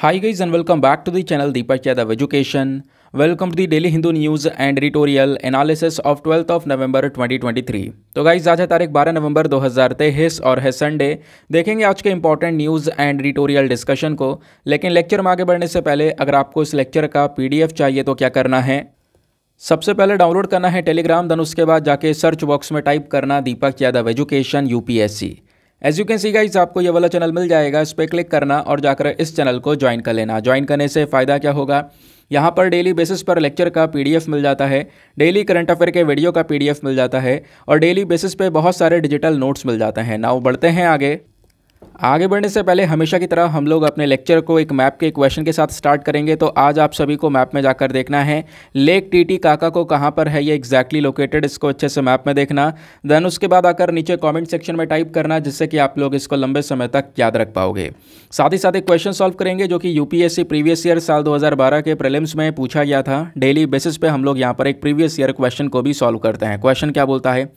Hi guys and welcome back to the channel Deepak Yadav Education. Welcome to the daily Hindu news and editorial analysis of twelfth of November 2023 तो guys आज है तारीख 12 नवंबर 2023 और है Sunday देखेंगे आज के important news and editorial discussion को लेकिन लेक्चर में आगे बढ़ने से पहले अगर आपको इस लेक्चर का पीडीएफ चाहिए तो क्या करना है सबसे पहले डाउनलोड करना है टेलीग्राम देन उसके बाद जाके सर्च बॉक्स में टाइप करना Deepak Yadav education UPSC as you can see guys आपको ये वाला चैनल मिल जाएगा इस पर क्लिक करना और जाकर इस चैनल को ज्वाइन कर लेना ज्वाइन करने से फ़ायदा क्या होगा यहाँ पर डेली बेसिस पर लेक्चर का पीडीएफ मिल जाता है डेली करंट अफेयर के वीडियो का पीडीएफ मिल जाता है और डेली बेसिस पे बहुत सारे डिजिटल नोट्स मिल जाते हैं नाउ बढ़ते हैं आगे आगे बढ़ने से पहले हमेशा की तरह हम लोग अपने लेक्चर को एक मैप के क्वेश्चन के साथ स्टार्ट करेंगे तो आज आप सभी को मैप में जाकर देखना है लेक टीटी काका को कहाँ पर है ये एग्जैक्टली लोकेटेड इसको अच्छे से मैप में देखना देन उसके बाद आकर नीचे कॉमेंट सेक्शन में टाइप करना जिससे कि आप लोग इसको लंबे समय तक याद रख पाओगे साथ ही साथ एक क्वेश्चन सॉल्व करेंगे जो कि यूपीएससी प्रीवियस ईयर साल दो के प्रलिम्स में पूछा गया था डेली बेसिस पर हम लोग यहाँ पर एक प्रीवियस ईयर क्वेश्चन को भी सॉल्व करते हैं क्वेश्चन क्या बोलता है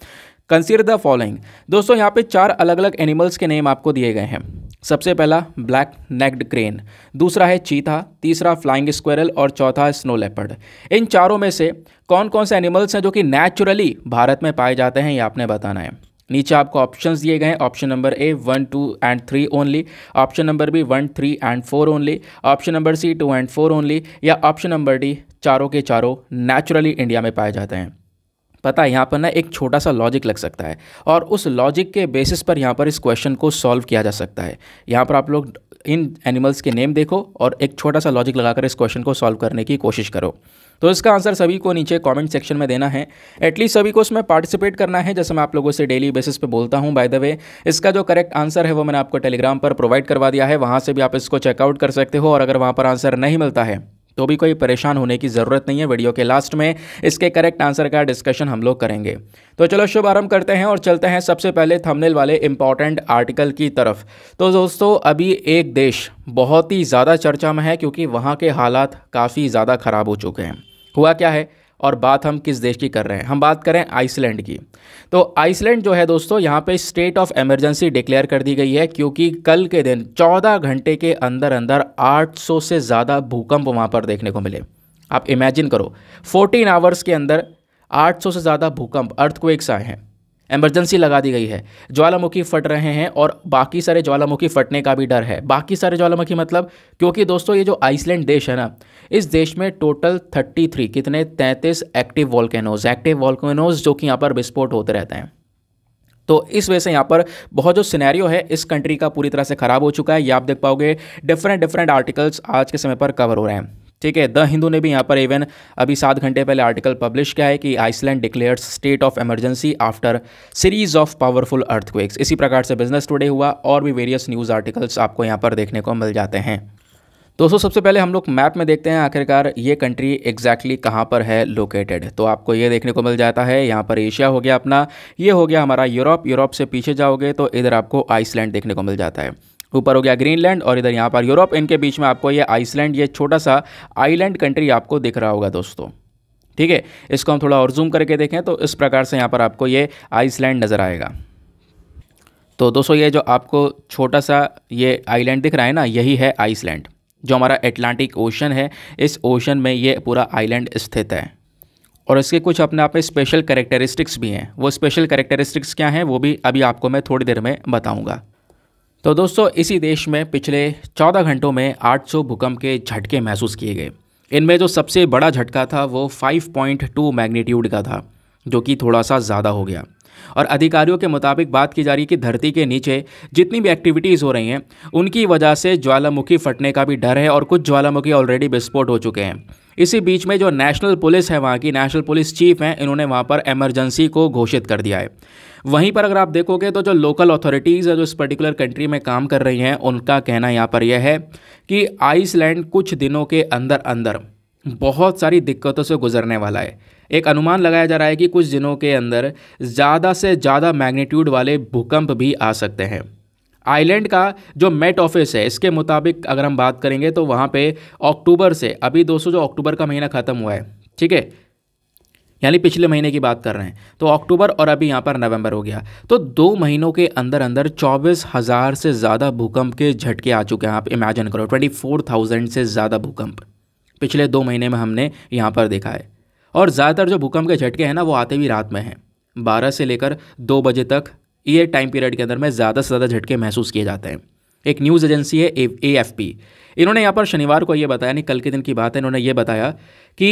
कंसिडर द फॉलोइंग दोस्तों यहाँ पे चार अलग अलग एनिमल्स के नेम आपको दिए गए हैं सबसे पहला ब्लैक नेक्ड क्रेन दूसरा है चीता तीसरा फ्लाइंग स्क्वेरल और चौथा है स्नो लेपर्ड इन चारों में से कौन कौन से एनिमल्स हैं जो कि नेचुरली भारत में पाए जाते हैं ये आपने बताना है नीचे आपको ऑप्शंस दिए गए हैं option number A one two and three only option number B one three and four only option number C two and four only या ऑप्शन नंबर डी चारों के चारों नेचुरली इंडिया में पाए जाते हैं पता है यहाँ पर ना एक छोटा सा लॉजिक लग सकता है और उस लॉजिक के बेसिस पर यहाँ पर इस क्वेश्चन को सॉल्व किया जा सकता है यहाँ पर आप लोग इन एनिमल्स के नेम देखो और एक छोटा सा लॉजिक लगाकर इस क्वेश्चन को सॉल्व करने की कोशिश करो तो इसका आंसर सभी को नीचे कमेंट सेक्शन में देना है एटलीस्ट सभी को इसमें पार्टिसिपेट करना है जैसे मैं आप लोगों से डेली बेसिस पे बोलता हूँ बाय द वे इसका जो करेक्ट आंसर है वो मैंने आपको टेलीग्राम पर प्रोवाइड करवा दिया है वहाँ से भी आप इसको चेकआउट कर सकते हो और अगर वहाँ पर आंसर नहीं मिलता है तो भी कोई परेशान होने की ज़रूरत नहीं है वीडियो के लास्ट में इसके करेक्ट आंसर का डिस्कशन हम लोग करेंगे तो चलो शुभारंभ करते हैं और चलते हैं सबसे पहले थंबनेल वाले इंपॉर्टेंट आर्टिकल की तरफ तो दोस्तों अभी एक देश बहुत ही ज़्यादा चर्चा में है क्योंकि वहाँ के हालात काफ़ी ज़्यादा ख़राब हो चुके हैं हुआ क्या है और बात हम किस देश की कर रहे हैं हम बात करें आइसलैंड की तो आइसलैंड जो है दोस्तों यहाँ पे स्टेट ऑफ एमरजेंसी डिक्लेयर कर दी गई है क्योंकि कल के दिन 14 घंटे के अंदर अंदर 800 से ज़्यादा भूकंप वहाँ पर देखने को मिले आप इमेजिन करो 14 आवर्स के अंदर 800 से ज़्यादा भूकंप अर्थक्वेक्स आए हैं एमरजेंसी लगा दी गई है ज्वालामुखी फट रहे हैं और बाकी सारे ज्वालामुखी फटने का भी डर है बाकी सारे ज्वालामुखी मतलब क्योंकि दोस्तों ये जो आइसलैंड देश है ना इस देश में टोटल 33 कितने 33 एक्टिव वॉल्केनोज एक्टिव वॉल्केनोज जो कि यहाँ पर विस्फोट होते रहते हैं तो इस वजह से यहाँ पर बहुत जो सिनेरियो है इस कंट्री का पूरी तरह से ख़राब हो चुका है ये आप देख पाओगे डिफरेंट डिफरेंट आर्टिकल्स आज के समय पर कवर हो रहे हैं ठीक है द हिंदू ने भी यहाँ पर इवन अभी सात घंटे पहले आर्टिकल पब्लिश किया है कि Iceland declares state of emergency after series of powerful earthquakes इसी प्रकार से बिजनेस टुडे हुआ और भी वेरियस न्यूज़ आर्टिकल्स आपको यहाँ पर देखने को मिल जाते हैं दोस्तों सबसे पहले हम लोग मैप में देखते हैं आखिरकार ये कंट्री एग्जैक्टली कहाँ पर है लोकेटेड तो आपको ये देखने को मिल जाता है यहाँ पर एशिया हो गया अपना ये हो गया हमारा यूरोप यूरोप से पीछे जाओगे तो इधर आपको आइसलैंड देखने को मिल जाता है ऊपर हो गया ग्रीनलैंड और इधर यहाँ पर यूरोप इनके बीच में आपको ये आइसलैंड ये छोटा सा आइलैंड कंट्री आपको दिख रहा होगा दोस्तों ठीक है इसको हम थोड़ा और जूम करके देखें तो इस प्रकार से यहाँ पर आपको ये आइसलैंड नज़र आएगा तो दोस्तों ये जो आपको छोटा सा ये आइलैंड दिख रहा है ना यही है आइसलैंड जो हमारा एटलांटिक ओशन है इस ओशन में ये पूरा आइलैंड स्थित है और इसके कुछ अपने आप में स्पेशल करेक्टरिस्टिक्स भी हैं वो स्पेशल करेक्टरिस्टिक्स क्या हैं वो भी अभी आपको मैं थोड़ी देर में बताऊँगा तो दोस्तों इसी देश में पिछले चौदह घंटों में आठ भूकंप के झटके महसूस किए गए इनमें जो सबसे बड़ा झटका था वो 5.2 मैग्नीट्यूड का था जो कि थोड़ा सा ज़्यादा हो गया और अधिकारियों के मुताबिक बात की जा रही है कि धरती के नीचे जितनी भी एक्टिविटीज़ हो रही हैं उनकी वजह से ज्वालामुखी फटने का भी डर है और कुछ ज्वालामुखी ऑलरेडी विस्फोट हो चुके हैं इसी बीच में जो नेशनल पुलिस है वहाँ की नेशनल पुलिस चीफ हैं इन्होंने वहाँ पर एमरजेंसी को घोषित कर दिया है वहीं पर अगर आप देखोगे तो जो लोकल अथॉरिटीज़ है जो इस पर्टिकुलर कंट्री में काम कर रही हैं उनका कहना यहाँ पर यह है कि आइसलैंड कुछ दिनों के अंदर अंदर बहुत सारी दिक्कतों से गुजरने वाला है एक अनुमान लगाया जा रहा है कि कुछ दिनों के अंदर ज़्यादा से ज़्यादा मैग्नीट्यूड वाले भूकंप भी आ सकते हैं आइलैंड का जो मेट ऑफिस है इसके मुताबिक अगर हम बात करेंगे तो वहाँ पे अक्टूबर से अभी दोस्तों जो अक्टूबर का महीना ख़त्म हुआ है ठीक है यानी पिछले महीने की बात कर रहे हैं तो अक्टूबर और अभी यहाँ पर नवंबर हो गया तो दो महीनों के अंदर अंदर चौबीस हज़ार से ज़्यादा भूकंप के झटके आ चुके हैं आप इमेजिन करो ट्वेंटी फोर थाउजेंड से ज़्यादा भूकंप पिछले दो महीने में हमने यहाँ पर देखा है और ज़्यादातर जो भूकंप के झटके हैं ना वो आते भी रात में हैं बारह से लेकर दो बजे तक ये टाइम पीरियड के अंदर में ज़्यादा से ज़्यादा झटके महसूस किए जाते हैं एक न्यूज़ एजेंसी है ए एफ पी इन्होंने यहाँ पर शनिवार को ये बताया यानी कल के दिन की बात है इन्होंने ये बताया कि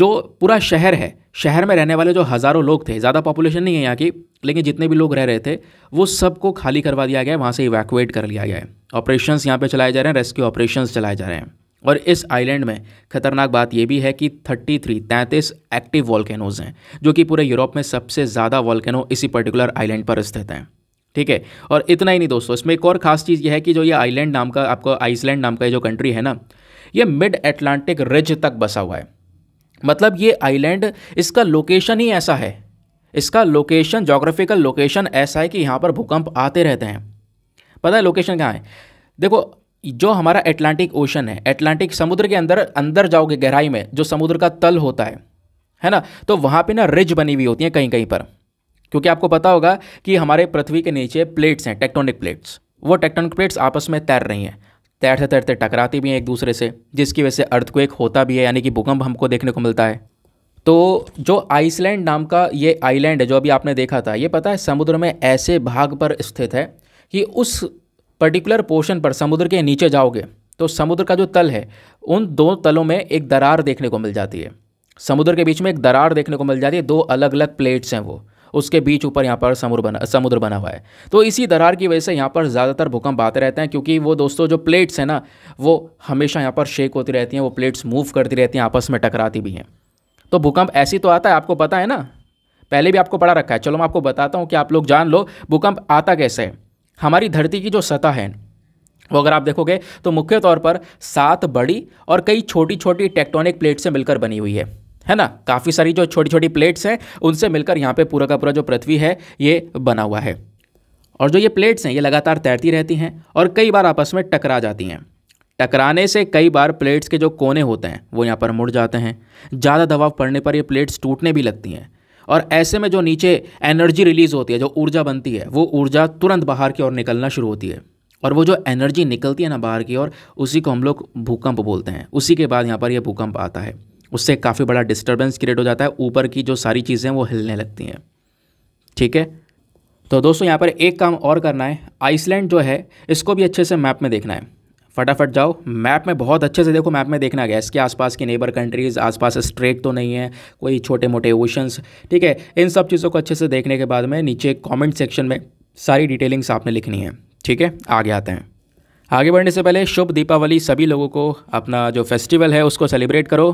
जो पूरा शहर है शहर में रहने वाले जो हज़ारों लोग थे ज़्यादा पॉपुलेशन नहीं है यहाँ की लेकिन जितने भी लोग रह रहे थे वो सबको खाली करवा दिया गया है वहाँ से इवैकुएट कर लिया गया है ऑपरेशंस यहाँ पे चलाए जा रहे हैं रेस्क्यू ऑपरेशंस चलाए जा रहे हैं और इस आइलैंड में खतरनाक बात यह भी है कि 33 तैंतीस एक्टिव वॉल्केनोज हैं जो कि पूरे यूरोप में सबसे ज़्यादा वॉल्केनो इसी पर्टिकुलर आइलैंड पर स्थित हैं ठीक है और इतना ही नहीं दोस्तों इसमें एक और खास चीज़ यह है कि जो ये आइलैंड नाम का आपका आइसलैंड नाम का जो कंट्री है ना ये मिड एटलांटिक रिज तक बसा हुआ है मतलब ये आइलैंड इसका लोकेशन ही ऐसा है इसका लोकेशन जोग्राफिकल लोकेशन ऐसा है कि यहाँ पर भूकंप आते रहते हैं पता है लोकेशन कहाँ है देखो जो हमारा एटलांटिक ओशन है एटलांटिक समुद्र के अंदर अंदर जाओगे गहराई में जो समुद्र का तल होता है है ना तो वहाँ पे ना रिज बनी हुई होती हैं कहीं कहीं पर क्योंकि आपको पता होगा कि हमारे पृथ्वी के नीचे प्लेट्स हैं टेक्टोनिक प्लेट्स वो टेक्टोनिक प्लेट्स आपस में तैर रही हैं तैरते तैरते टकराती भी हैं एक दूसरे से जिसकी वजह से अर्थक्वेक होता भी है यानी कि भूकंप हमको देखने को मिलता है तो जो आइसलैंड नाम का ये आइलैंड है जो अभी आपने देखा था ये पता है समुद्र में ऐसे भाग पर स्थित है कि उस पर्टिकुलर पोर्शन पर समुद्र के नीचे जाओगे तो समुद्र का जो तल है उन दो तलों में एक दरार देखने को मिल जाती है समुद्र के बीच में एक दरार देखने को मिल जाती है दो अलग अलग प्लेट्स हैं वो उसके बीच ऊपर यहाँ पर समुद्र बना समुद्र बना हुआ है तो इसी दरार की वजह से यहाँ पर ज़्यादातर भूकंप आते रहते हैं क्योंकि वो दोस्तों जो प्लेट्स हैं ना वो हमेशा यहाँ पर शेक होती रहती हैं वो प्लेट्स मूव करती रहती हैं आपस में टकराती भी हैं तो भूकंप ऐसी तो आता है आपको पता है ना पहले भी आपको पढ़ा रखा है चलो मैं आपको बताता हूँ कि आप लोग जान लो भूकंप आता कैसे है हमारी धरती की जो सतह है वो अगर आप देखोगे तो मुख्य तौर पर सात बड़ी और कई छोटी छोटी टेक्टोनिक प्लेट से मिलकर बनी हुई है है ना काफ़ी सारी जो छोटी छोटी प्लेट्स हैं उनसे मिलकर यहाँ पे पूरा का पूरा जो पृथ्वी है ये बना हुआ है और जो ये प्लेट्स हैं ये लगातार तैरती रहती हैं और कई बार आपस में टकरा जाती हैं टकराने से कई बार प्लेट्स के जो कोने होते हैं वो यहाँ पर मुड़ जाते हैं ज़्यादा दबाव पड़ने पर ये प्लेट्स टूटने भी लगती हैं और ऐसे में जो नीचे एनर्जी रिलीज़ होती है जो ऊर्जा बनती है वो ऊर्जा तुरंत बाहर की ओर निकलना शुरू होती है और वो जो एनर्जी निकलती है ना बाहर की ओर उसी को हम लोग भूकंप बोलते हैं उसी के बाद यहाँ पर यह भूकंप आता है उससे काफ़ी बड़ा डिस्टर्बेंस क्रिएट हो जाता है ऊपर की जो सारी चीज़ें वो हिलने लगती हैं ठीक है तो दोस्तों यहाँ पर एक काम और करना है आइसलैंड जो है इसको भी अच्छे से मैप में देखना है फटाफट जाओ मैप में बहुत अच्छे से देखो मैप में देखना गया इसके आसपास की नेबर कंट्रीज़ आसपास स्ट्रेट तो नहीं है कोई छोटे मोटे ओशंस ठीक है इन सब चीज़ों को अच्छे से देखने के बाद में नीचे कमेंट सेक्शन में सारी डिटेलिंग्स आपने लिखनी है ठीक है आगे आते हैं आगे बढ़ने से पहले शुभ दीपावली सभी लोगों को अपना जो फेस्टिवल है उसको सेलिब्रेट करो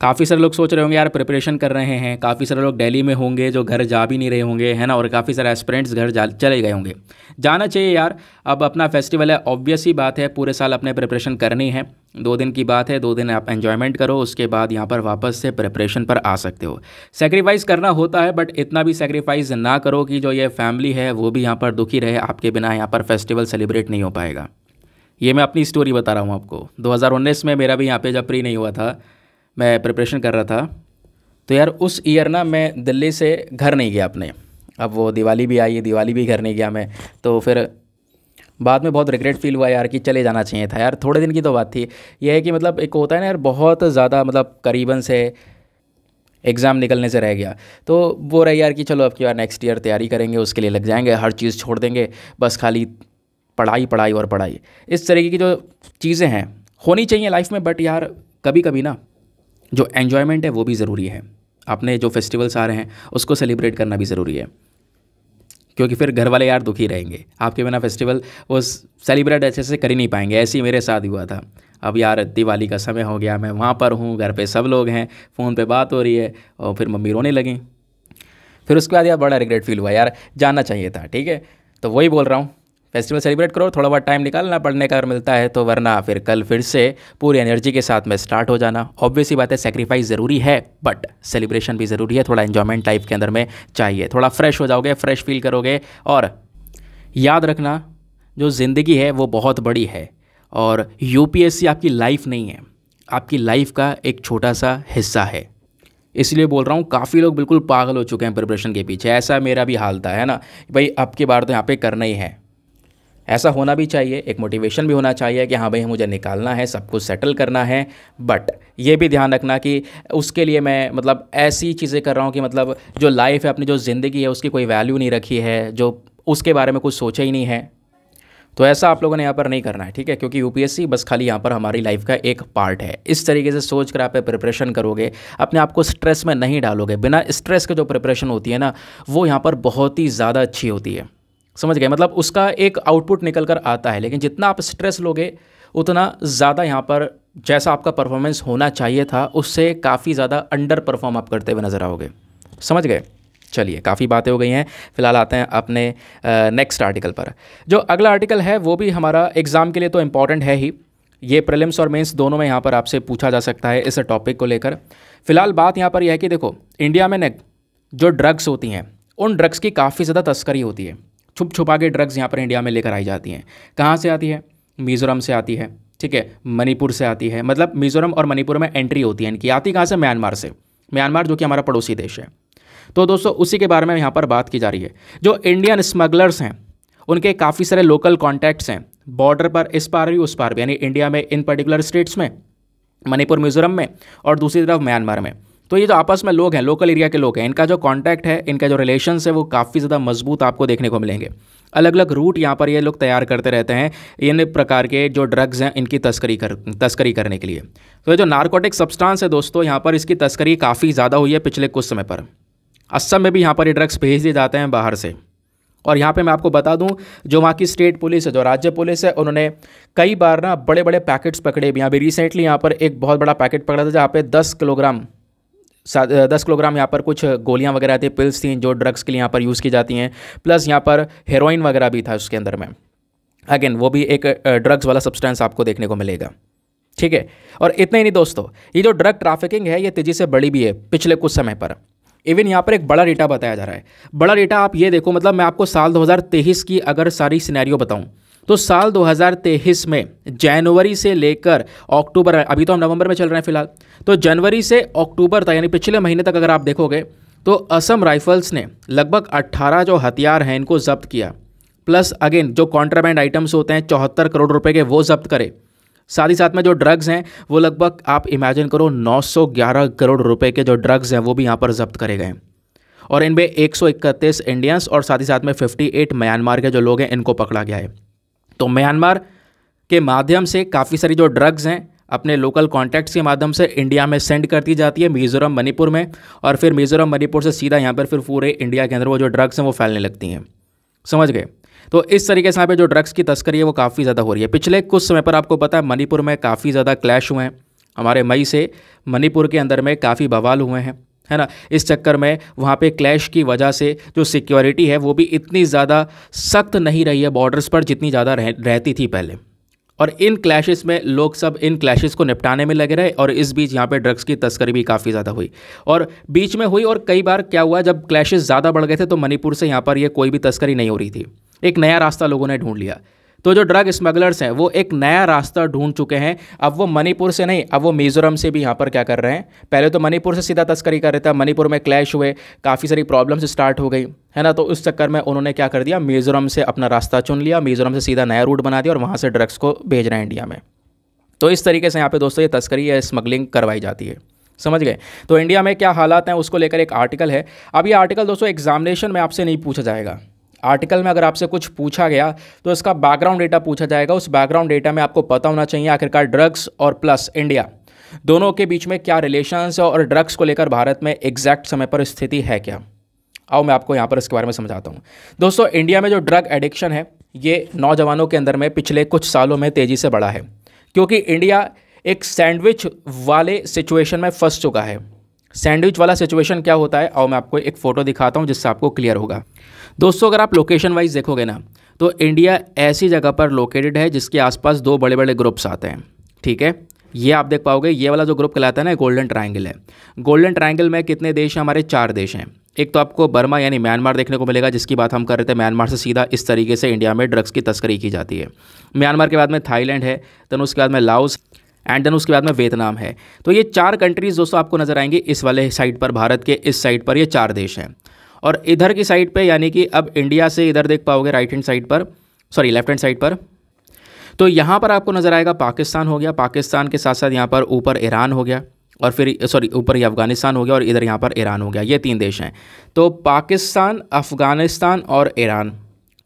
काफ़ी सारे लोग सोच रहे होंगे यार प्रिपरेशन कर रहे हैं काफ़ी सारे लोग दिल्ली में होंगे जो घर जा भी नहीं रहे होंगे है ना और काफ़ी सारे एस्परेंट्स घर जा चले गए होंगे जाना चाहिए यार अब अपना फेस्टिवल है ऑब्वियस ही बात है पूरे साल अपने प्रिपरेशन करनी है दो दिन की बात है दो दिन आप एन्जॉयमेंट करो उसके बाद यहाँ पर वापस से प्रिपरेशन पर आ सकते हो सेक्रीफाइस करना होता है बट इतना भी सेक्रीफाइस ना करो कि जो ये फैमिली है वो भी यहाँ पर दुखी रहे आपके बिना यहाँ पर फेस्टिवल सेलिब्रेट नहीं हो पाएगा ये मैं अपनी स्टोरी बता रहा हूँ आपको 2019 में मेरा भी यहाँ पे जब प्री नहीं हुआ था मैं प्रिपरेशन कर रहा था तो यार उस ईयर ना मैं दिल्ली से घर नहीं गया अपने अब वो दिवाली भी आई दिवाली भी घर नहीं गया मैं तो फिर बाद में बहुत रिग्रेट फील हुआ यार कि चले जाना चाहिए था यार थोड़े दिन की तो बात थी यह है कि मतलब एक होता है ना यार बहुत ज़्यादा मतलब करीबन से एग्ज़ाम निकलने से रह गया तो वो रही यार कि चलो अब की बार नेक्स्ट ईयर तैयारी करेंगे उसके लिए लग जाएंगे हर चीज़ छोड़ देंगे बस खाली पढ़ाई पढ़ाई और पढ़ाई इस तरीके की जो चीज़ें हैं होनी चाहिए लाइफ में बट यार कभी कभी ना जो एन्जॉयमेंट है वो भी ज़रूरी है अपने जो फेस्टिवल्स आ रहे हैं उसको सेलिब्रेट करना भी ज़रूरी है क्योंकि फिर घर वाले यार दुखी रहेंगे आपके बिना फेस्टिवल वो सेलिब्रेट अच्छे से कर ही नहीं पाएंगे ऐसे ही मेरे साथ हुआ था अब यार दिवाली का समय हो गया मैं वहाँ पर हूँ घर पे सब लोग हैं फ़ोन पे बात हो रही है और फिर मम्मी रोने लगी फिर उसके बाद यार बड़ा रिग्रेट फील हुआ यार जानना चाहिए था ठीक है तो वही बोल रहा हूँ फेस्टिवल सेलिब्रेट करो थोड़ा बहुत टाइम निकालना पढ़ने का अगर मिलता है तो वरना फिर कल फिर से पूरी एनर्जी के साथ में स्टार्ट हो जाना ऑब्वियस ही बात है सेक्रीफाइस ज़रूरी है बट सेलिब्रेशन भी ज़रूरी है थोड़ा इन्जॉयमेंट लाइफ के अंदर में चाहिए थोड़ा फ्रेश हो जाओगे फ्रेश फील करोगे और याद रखना जो ज़िंदगी है वो बहुत बड़ी है और यू आपकी लाइफ नहीं है आपकी लाइफ का एक छोटा सा हिस्सा है इसलिए बोल रहा हूँ काफ़ी लोग बिल्कुल पागल हो चुके हैं प्रिपरेशन के पीछे ऐसा मेरा भी हाल था है ना भाई आपकी बार तो यहाँ पे करना ही है ऐसा होना भी चाहिए एक मोटिवेशन भी होना चाहिए कि हाँ भाई मुझे निकालना है सब कुछ सेटल करना है बट ये भी ध्यान रखना कि उसके लिए मैं मतलब ऐसी चीज़ें कर रहा हूँ कि मतलब जो लाइफ है अपनी जो ज़िंदगी है उसकी कोई वैल्यू नहीं रखी है जो उसके बारे में कुछ सोचा ही नहीं है तो ऐसा आप लोगों ने यहाँ पर नहीं करना है ठीक है क्योंकि यूपीएससी बस खाली यहाँ पर हमारी लाइफ का एक पार्ट है इस तरीके से सोच कर आप प्रिपरेशन करोगे अपने आप को स्ट्रेस में नहीं डालोगे बिना स्ट्रेस के जो प्रिपरेशन होती है ना वो यहाँ पर बहुत ही ज़्यादा अच्छी होती है समझ गए मतलब उसका एक आउटपुट निकल कर आता है लेकिन जितना आप स्ट्रेस लोगे उतना ज़्यादा यहाँ पर जैसा आपका परफॉर्मेंस होना चाहिए था उससे काफ़ी ज़्यादा अंडर परफॉर्म आप करते हुए नज़र आओगे समझ गए चलिए काफ़ी बातें हो गई हैं फिलहाल आते हैं अपने नेक्स्ट आर्टिकल पर जो अगला आर्टिकल है वो भी हमारा एग्ज़ाम के लिए तो इम्पॉर्टेंट है ही ये प्रिलिम्स और मेंस दोनों में यहाँ पर आपसे पूछा जा सकता है इस टॉपिक को लेकर फिलहाल बात यहाँ पर यह है कि देखो इंडिया में न जो ड्रग्स होती हैं उन ड्रग्स की काफ़ी ज़्यादा तस्करी होती है छुप छुपा के ड्रग्स यहाँ पर इंडिया में लेकर आई जाती हैं कहाँ से आती है मिज़ोरम से आती है ठीक है मणिपुर से आती है मतलब मिज़ोरम और मणिपुर में एंट्री होती है इनकी आती कहाँ से म्यांमार से म्यांमार जो कि हमारा पड़ोसी देश है तो दोस्तों उसी के बारे में यहाँ पर बात की जा रही है जो इंडियन स्मगलर्स हैं उनके काफ़ी सारे लोकल कॉन्टैक्ट्स हैं बॉर्डर पर इस पार भी उस पार भी यानी इंडिया में इन पर्टिकुलर स्टेट्स में मणिपुर मिज़ोरम में और दूसरी तरफ म्यांमार में तो ये जो आपस में लोग हैं लोकल एरिया के लोग हैं इनका जो कॉन्टैक्ट है इनका जो रिलेशन है वो काफ़ी ज़्यादा मजबूत आपको देखने को मिलेंगे अलग अलग रूट यहाँ पर ये लोग तैयार करते रहते हैं इन प्रकार के जो ड्रग्स हैं इनकी तस्करी कर तस्करी करने के लिए तो ये जो नार्कोटिक सब्सटेंस है दोस्तों यहाँ पर इसकी तस्करी काफ़ी ज़्यादा हुई है पिछले कुछ समय पर असम में भी यहाँ पर ये ड्रग्स भेज दिए जाते हैं बाहर से और यहाँ पे मैं आपको बता दूँ जो वहाँ की स्टेट पुलिस है जो राज्य पुलिस है उन्होंने कई बार ना बड़े बड़े पैकेट्स पकड़े भी यहाँ पर रिसेंटली यहाँ पर एक बहुत बड़ा पैकेट पकड़ा था जहाँ पे दस किलोग्राम दस किलोग्राम यहाँ पर कुछ गोलियाँ वगैरह थी पिल्स थी जो ड्रग्स के लिए यहाँ पर यूज़ की जाती हैं प्लस यहाँ पर हेरोइन वगैरह भी था उसके अंदर में अगेन वो भी एक ड्रग्स वाला सब्सटेंस आपको देखने को मिलेगा ठीक है और इतना ही नहीं दोस्तों ये जो ड्रग ट्रैफिकिंग है ये तेज़ी से बढ़ी भी है पिछले कुछ समय पर इवन यहाँ पर एक बड़ा डेटा बताया जा रहा है बड़ा डेटा आप ये देखो मतलब मैं आपको साल 2023 की अगर सारी सिनेरियो बताऊँ तो साल 2023 में जनवरी से लेकर अक्टूबर अभी तो हम नवंबर में चल रहे हैं फिलहाल तो जनवरी से अक्टूबर तक यानी पिछले महीने तक अगर आप देखोगे तो असम राइफल्स ने लगभग 18 जो हथियार हैं इनको जब्त किया प्लस अगेन जो कॉन्ट्राबैंड आइटम्स होते हैं चौहत्तर करोड़ रुपये के वो जब्त करे साथ ही साथ में जो ड्रग्स हैं वो लगभग आप इमेजिन करो 911 करोड़ रुपए के जो ड्रग्स हैं वो भी यहाँ पर जब्त करे गए और इनमें एक सौ इंडियंस और साथ ही साथ में 58 म्यांमार के जो लोग हैं इनको पकड़ा गया है तो म्यांमार के माध्यम से काफ़ी सारी जो ड्रग्स हैं अपने लोकल कॉन्टैक्ट्स के माध्यम से इंडिया में सेंड करती जाती है मिज़ोरम मणिपुर में और फिर मिज़ोरम मणिपुर से सीधा यहाँ पर फिर पूरे इंडिया के अंदर वो जो ड्रग्स हैं वो फैलने लगती हैं समझ गए तो इस तरीके से यहाँ पे जो ड्रग्स की तस्करी है वो काफ़ी ज़्यादा हो रही है पिछले कुछ समय पर आपको पता है मणिपुर में काफ़ी ज़्यादा क्लैश हुए हैं हमारे मई से मणिपुर के अंदर में काफ़ी बवाल हुए हैं है ना इस चक्कर में वहाँ पे क्लैश की वजह से जो सिक्योरिटी है वो भी इतनी ज़्यादा सख्त नहीं रही है बॉर्डर्स पर जितनी ज़्यादा रह, रहती थी पहले और इन क्लैशेस में लोग सब इन क्लैशेस को निपटाने में लगे रहे और इस बीच यहाँ पे ड्रग्स की तस्करी भी काफ़ी ज़्यादा हुई और बीच में हुई और कई बार क्या हुआ जब क्लैशेस ज़्यादा बढ़ गए थे तो मणिपुर से यहाँ पर ये कोई भी तस्करी नहीं हो रही थी एक नया रास्ता लोगों ने ढूंढ लिया तो जो ड्रग स्मगलर्स हैं वो एक नया रास्ता ढूंढ चुके हैं अब वो मणिपुर से नहीं अब वो मिजोरम से भी यहाँ पर क्या कर रहे हैं पहले तो मणिपुर से सीधा तस्करी कर रहे थे मणिपुर में क्लैश हुए काफ़ी सारी प्रॉब्लम्स स्टार्ट हो गई है ना तो उस चक्कर में उन्होंने क्या कर दिया मिजोरम से अपना रास्ता चुन लिया मिजोरम से सीधा नया रूट बना दिया और वहाँ से ड्रग्स को भेज रहे हैं इंडिया में तो इस तरीके से यहाँ पे दोस्तों ये तस्करी या स्मगलिंग करवाई जाती है समझ गए तो इंडिया में क्या हालात हैं उसको लेकर एक आर्टिकल है अब ये आर्टिकल दोस्तों एग्जामिनेशन में आपसे नहीं पूछा जाएगा आर्टिकल में अगर आपसे कुछ पूछा गया तो इसका बैकग्राउंड डेटा पूछा जाएगा उस बैकग्राउंड डेटा में आपको पता होना चाहिए आखिरकार ड्रग्स और प्लस इंडिया दोनों के बीच में क्या रिलेशंस और ड्रग्स को लेकर भारत में एग्जैक्ट समय पर स्थिति है क्या आओ मैं आपको यहाँ पर इसके बारे में समझाता हूँ दोस्तों इंडिया में जो ड्रग एडिक्शन है ये नौजवानों के अंदर में पिछले कुछ सालों में तेज़ी से बढ़ा है क्योंकि इंडिया एक सैंडविच वाले सिचुएशन में फंस चुका है सैंडविच वाला सिचुएशन क्या होता है और मैं आपको एक फ़ोटो दिखाता हूँ जिससे आपको क्लियर होगा दोस्तों अगर आप लोकेशन वाइज देखोगे ना तो इंडिया ऐसी जगह पर लोकेटेड है जिसके आसपास दो बड़े बड़े ग्रुप्स आते हैं ठीक है ये आप देख पाओगे ये वाला जो ग्रुप कहलाता है ना गोल्डन ट्राइंगल है गोल्डन ट्राइंगल में कितने देश हैं हमारे चार देश हैं एक तो आपको बर्मा यानी म्यांमार देखने को मिलेगा जिसकी बात हम कर रहे थे म्यांमार से सीधा इस तरीके से इंडिया में ड्रग्स की तस्करी की जाती है म्यांमार के बाद में थाईलैंड है देन उसके बाद में लाओस एंड देन उसके बाद में वियतनाम है तो ये चार कंट्रीज़ दोस्तों आपको नज़र आएंगी इस वाले साइड पर भारत के इस साइड पर ये चार देश हैं और इधर की साइड पर यानी कि अब इंडिया से इधर देख पाओगे राइट हैंड साइड पर सॉरी लेफ्ट हैंड साइड पर तो यहाँ पर आपको नज़र आएगा पाकिस्तान हो गया पाकिस्तान के साथ साथ यहाँ पर ऊपर ईरान हो गया और फिर सॉरी ऊपर ही अफ़गानिस्तान हो गया और इधर यहाँ पर ईरान हो गया ये तीन देश हैं तो पाकिस्तान अफ़गानिस्तान और ईरान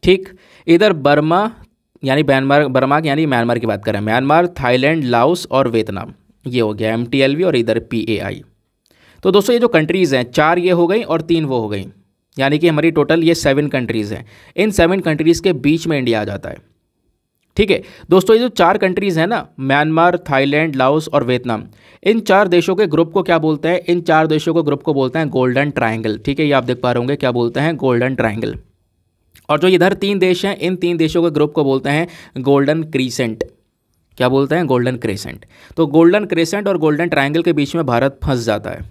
ठीक इधर बर्मा यानी म्यांमार बर्मा यानी म्यांमार की बात करें म्यांमार थाईलैंड लाओस और वियतनाम ये हो गया एम और इधर पी तो दोस्तों ये जो कंट्रीज़ हैं चार ये हो गई और तीन वो हो गई यानी कि हमारी टोटल ये सेवन कंट्रीज़ हैं इन सेवन कंट्रीज़ के बीच में इंडिया आ जाता है ठीक है दोस्तों ये जो चार कंट्रीज़ हैं ना म्यांमार थाईलैंड लाओस और वियतनाम इन चार देशों के ग्रुप को क्या बोलते हैं इन चार देशों के ग्रुप को बोलते हैं गोल्डन ट्राइंगल ठीक है ये आप देख पा रहे होंगे क्या बोलते हैं गोल्डन ट्राइंगल और जो इधर तीन देश हैं इन तीन देशों के ग्रुप को बोलते हैं गोल्डन क्रीसेंट क्या बोलते हैं गोल्डन क्रेसेंट तो गोल्डन क्रेसेंट और गोल्डन ट्रायंगल के बीच में भारत फंस जाता है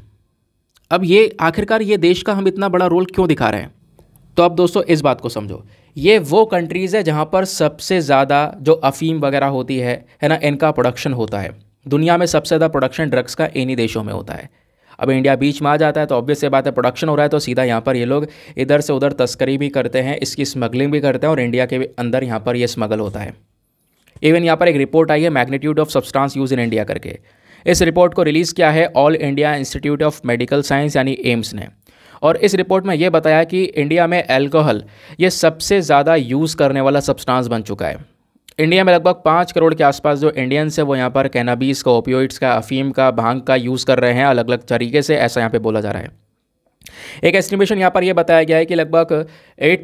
अब ये आखिरकार ये देश का हम इतना बड़ा रोल क्यों दिखा रहे हैं तो अब दोस्तों इस बात को समझो ये वो कंट्रीज़ है जहाँ पर सबसे ज़्यादा जो अफीम वगैरह होती है है ना इनका प्रोडक्शन होता है दुनिया में सबसे ज़्यादा प्रोडक्शन ड्रग्स का इन्हीं देशों में होता है अब इंडिया बीच में आ जाता है तो ऑब्वियस बात है प्रोडक्शन हो रहा है तो सीधा यहाँ पर ये लोग इधर से उधर तस्करी भी करते हैं इसकी स्मगलिंग भी करते हैं और इंडिया के अंदर यहाँ पर ये स्मगल होता है इवन यहाँ पर एक रिपोर्ट आई है magnitude of substance use in India करके इस रिपोर्ट को रिलीज़ किया है All India Institute of Medical Science यानी एम्स ने और इस रिपोर्ट में ये बताया कि इंडिया में अल्कोहल ये सबसे ज़्यादा यूज़ करने वाला सब्सटेंस बन चुका है इंडिया में लगभग पाँच करोड़ के आसपास जो इंडियंस है वो यहाँ पर कैनाबीस का ओपियोइड्स का अफीम का भांग का यूज़ कर रहे हैं अलग अलग तरीके से ऐसा यहाँ पे बोला जा रहा है एक एस्टिमेशन यहाँ पर यह बताया गया है कि लगभग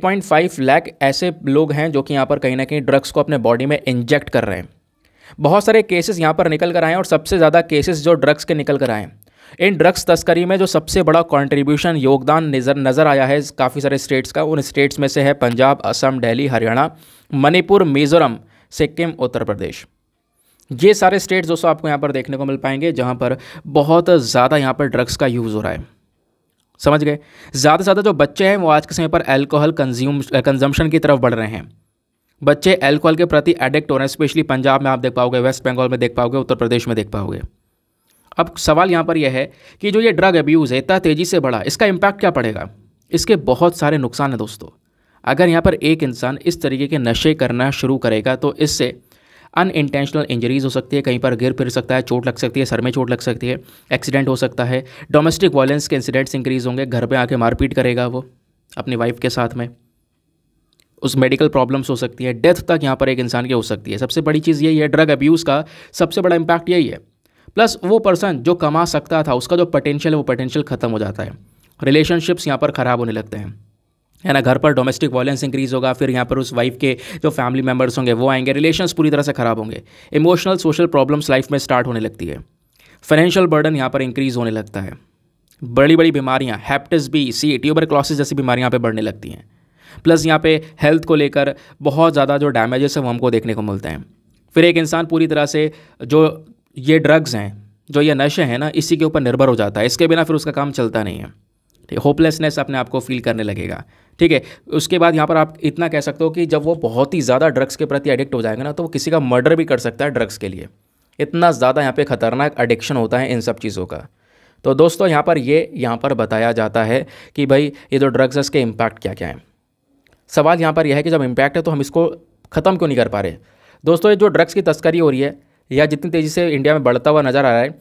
8.5 लाख ऐसे लोग हैं जो कि यहाँ पर कहीं ना कहीं ड्रग्स को अपने बॉडी में इंजेक्ट कर रहे हैं बहुत सारे केसेस यहाँ पर निकल कर आए हैं और सबसे ज़्यादा केसेस जो ड्रग्स के निकल कर आए हैं इन ड्रग्स तस्करी में जो सबसे बड़ा कंट्रीब्यूशन योगदान नज़र नज़र आया है काफ़ी सारे स्टेट्स का उन स्टेट्स में से है पंजाब असम दिल्ली हरियाणा मणिपुर मिज़ोरम सिक्किम उत्तर प्रदेश ये सारे स्टेट्स दोस्तों आपको यहाँ पर देखने को मिल पाएंगे जहाँ पर बहुत ज़्यादा यहाँ पर ड्रग्स का यूज़ हो रहा है समझ गए ज़्यादा से ज़्यादा जो बच्चे हैं वो आज के समय पर अल्कोहल कंज्यूम कंजम्पशन की तरफ बढ़ रहे हैं बच्चे अल्कोहल के प्रति एडिक्ट हो रहे हैं स्पेशली पंजाब में आप देख पाओगे वेस्ट बंगाल में देख पाओगे उत्तर प्रदेश में देख पाओगे अब सवाल यहाँ पर यह है कि जो ये ड्रग अब्यूज़ है इतना तेज़ी से बढ़ा इसका इम्पैक्ट क्या पड़ेगा इसके बहुत सारे नुकसान हैं दोस्तों अगर यहाँ पर एक इंसान इस तरीके के नशे करना शुरू करेगा तो इससे अन इंटेंशनल इंजरीज हो सकती है कहीं पर गिर फिर सकता है चोट लग सकती है सर में चोट लग सकती है एक्सीडेंट हो सकता है डोमेस्टिक वायलेंस के इंसिडेंट्स इंक्रीज होंगे घर पे आके मारपीट करेगा वो अपनी वाइफ के साथ में उस मेडिकल प्रॉब्लम्स हो सकती है डेथ तक यहाँ पर एक इंसान की हो सकती है सबसे बड़ी चीज़ यही है ड्रग अब्यूज़ का सबसे बड़ा इम्पैक्ट यही है प्लस वो पर्सन जो कमा सकता था उसका जो पोटेंशियल है वो पोटेंशियल ख़त्म हो जाता है रिलेशनशिप्स यहाँ पर ख़राब होने लगते हैं है ना घर पर डोमेस्टिक वायलेंस इंक्रीज होगा फिर यहाँ पर उस वाइफ के जो फैमिली मेम्बर्स होंगे वो आएंगे रिलेशंस पूरी तरह से ख़राब होंगे इमोशनल सोशल प्रॉब्लम्स लाइफ में स्टार्ट होने लगती है फाइनेंशियल बर्डन यहाँ पर इंक्रीज़ होने लगता है बड़ी बड़ी बीमारियाँ हेप्टिस बी सी ट्यूबर क्लॉसिस जैसी बीमारियाँ यहाँ पर बढ़ने लगती हैं प्लस यहाँ पे हेल्थ को लेकर बहुत ज़्यादा जो डैमेजेस हैं वो हमको देखने को मिलते हैं फिर एक इंसान पूरी तरह से जो ये ड्रग्स हैं जो ये नशे हैं ना इसी के ऊपर निर्भर हो जाता है इसके बिना फिर उसका काम चलता नहीं है होपलेसनेस अपने आप को फील करने लगेगा ठीक है उसके बाद यहाँ पर आप इतना कह सकते हो कि जब वो बहुत ही ज़्यादा ड्रग्स के प्रति एडिक्ट हो जाएगा ना तो वो किसी का मर्डर भी कर सकता है ड्रग्स के लिए इतना ज़्यादा यहाँ पे ख़तरनाक एडिक्शन होता है इन सब चीज़ों का तो दोस्तों यहाँ पर ये यहाँ पर बताया जाता है कि भाई ये जो ड्रग्स है इसके इम्पैक्ट क्या क्या हैं सवाल यहाँ पर यह है कि जब इम्पैक्ट है तो हम इसको ख़त्म क्यों नहीं कर पा रहे दोस्तों ये जो ड्रग्स की तस्करी हो रही है या जितनी तेज़ी से इंडिया में बढ़ता हुआ नज़र आ रहा है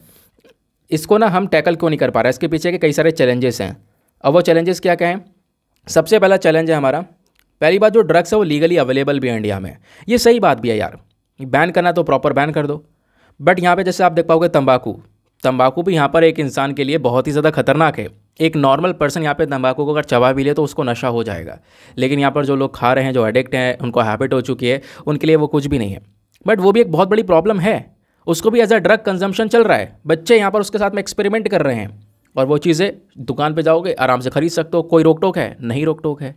इसको ना हम टैकल क्यों नहीं कर पा रहे इसके पीछे के कई सारे चैलेंजेस हैं अब वो चैलेंजेस क्या क्या हैं सबसे पहला चैलेंज है हमारा पहली बात जो ड्रग्स है वो लीगली अवेलेबल भी है इंडिया में ये सही बात भी है यार बैन करना तो प्रॉपर बैन कर दो बट यहाँ पे जैसे आप देख पाओगे तंबाकू तंबाकू भी यहाँ पर एक इंसान के लिए बहुत ही ज़्यादा खतरनाक है एक नॉर्मल पर्सन यहाँ पे तंबाकू को अगर चबा भी ले तो उसको नशा हो जाएगा लेकिन यहाँ पर जो लोग खा रहे हैं जो एडिक्ट हैं उनको हैबिट हो चुकी है उनके लिए वो कुछ भी नहीं है बट वो भी एक बहुत बड़ी प्रॉब्लम है उसको भी एज अ ड्रग कंजम्पशन चल रहा है बच्चे यहाँ पर उसके साथ में एक्सपेरिमेंट कर रहे हैं और वो चीज़ें दुकान पे जाओगे आराम से ख़रीद सकते हो कोई रोक टोक है नहीं रोक टोक है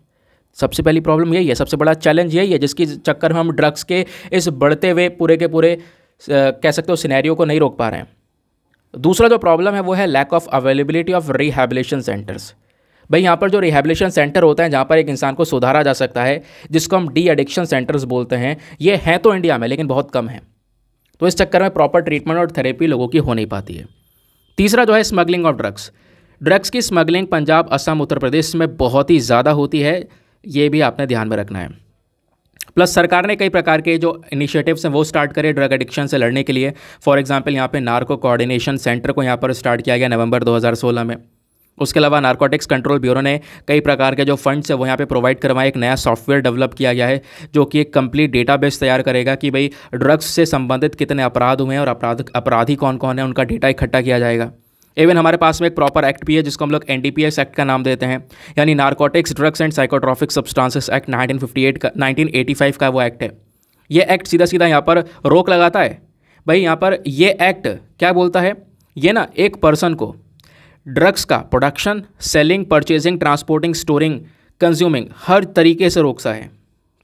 सबसे पहली प्रॉब्लम यही है सबसे बड़ा चैलेंज यही है जिसकी चक्कर में हम ड्रग्स के इस बढ़ते हुए पूरे के पूरे कह सकते हो सिनेरियो को नहीं रोक पा रहे हैं दूसरा जो प्रॉब्लम है वो है lack of availability of rehabilitation centres भाई यहाँ पर जो रिहेबलेशन सेंटर होता है जहाँ पर एक इंसान को सुधारा जा सकता है जिसको हम डी एडिक्शन सेंटर्स बोलते हैं ये हैं तो इंडिया में लेकिन बहुत कम हैं तो इस चक्कर में प्रॉपर ट्रीटमेंट और थेरेपी लोगों की हो नहीं पाती है तीसरा जो है स्मगलिंग ऑफ ड्रग्स ड्रग्स की स्मगलिंग पंजाब असम उत्तर प्रदेश में बहुत ही ज़्यादा होती है ये भी आपने ध्यान में रखना है प्लस सरकार ने कई प्रकार के जो इनिशिएटिव्स हैं वो स्टार्ट करे ड्रग एडिक्शन से लड़ने के लिए फॉर एग्जांपल यहाँ पे नार्को कोऑर्डिनेशन सेंटर को यहाँ पर स्टार्ट किया गया नवंबर 2016 में उसके अलावा नारकोटिक्स कंट्रोल ब्यूरो ने कई प्रकार के जो फंड्स हैं वो यहाँ पे प्रोवाइड करवाए एक नया सॉफ्टवेयर डेवलप किया गया है जो कि एक कंप्लीट बेस तैयार करेगा कि भाई ड्रग्स से संबंधित कितने अपराध हुए हैं और अपराध अपराधी कौन कौन है उनका डेटा इकट्ठा किया जाएगा इवन हमारे पास में एक प्रॉपर एक्ट भी है जिसको हम लोग एन एक्ट का नाम देते हैं यानी narcotics drugs and psychotropic substances act nineteen का नाइनटीन का वो एक्ट है ये एक्ट सीधा सीधा यहाँ पर रोक लगाता है भाई यहाँ पर ये एक्ट क्या बोलता है ये ना एक पर्सन को ड्रग्स का production selling purchasing transporting storing consuming हर तरीके से रोक सा है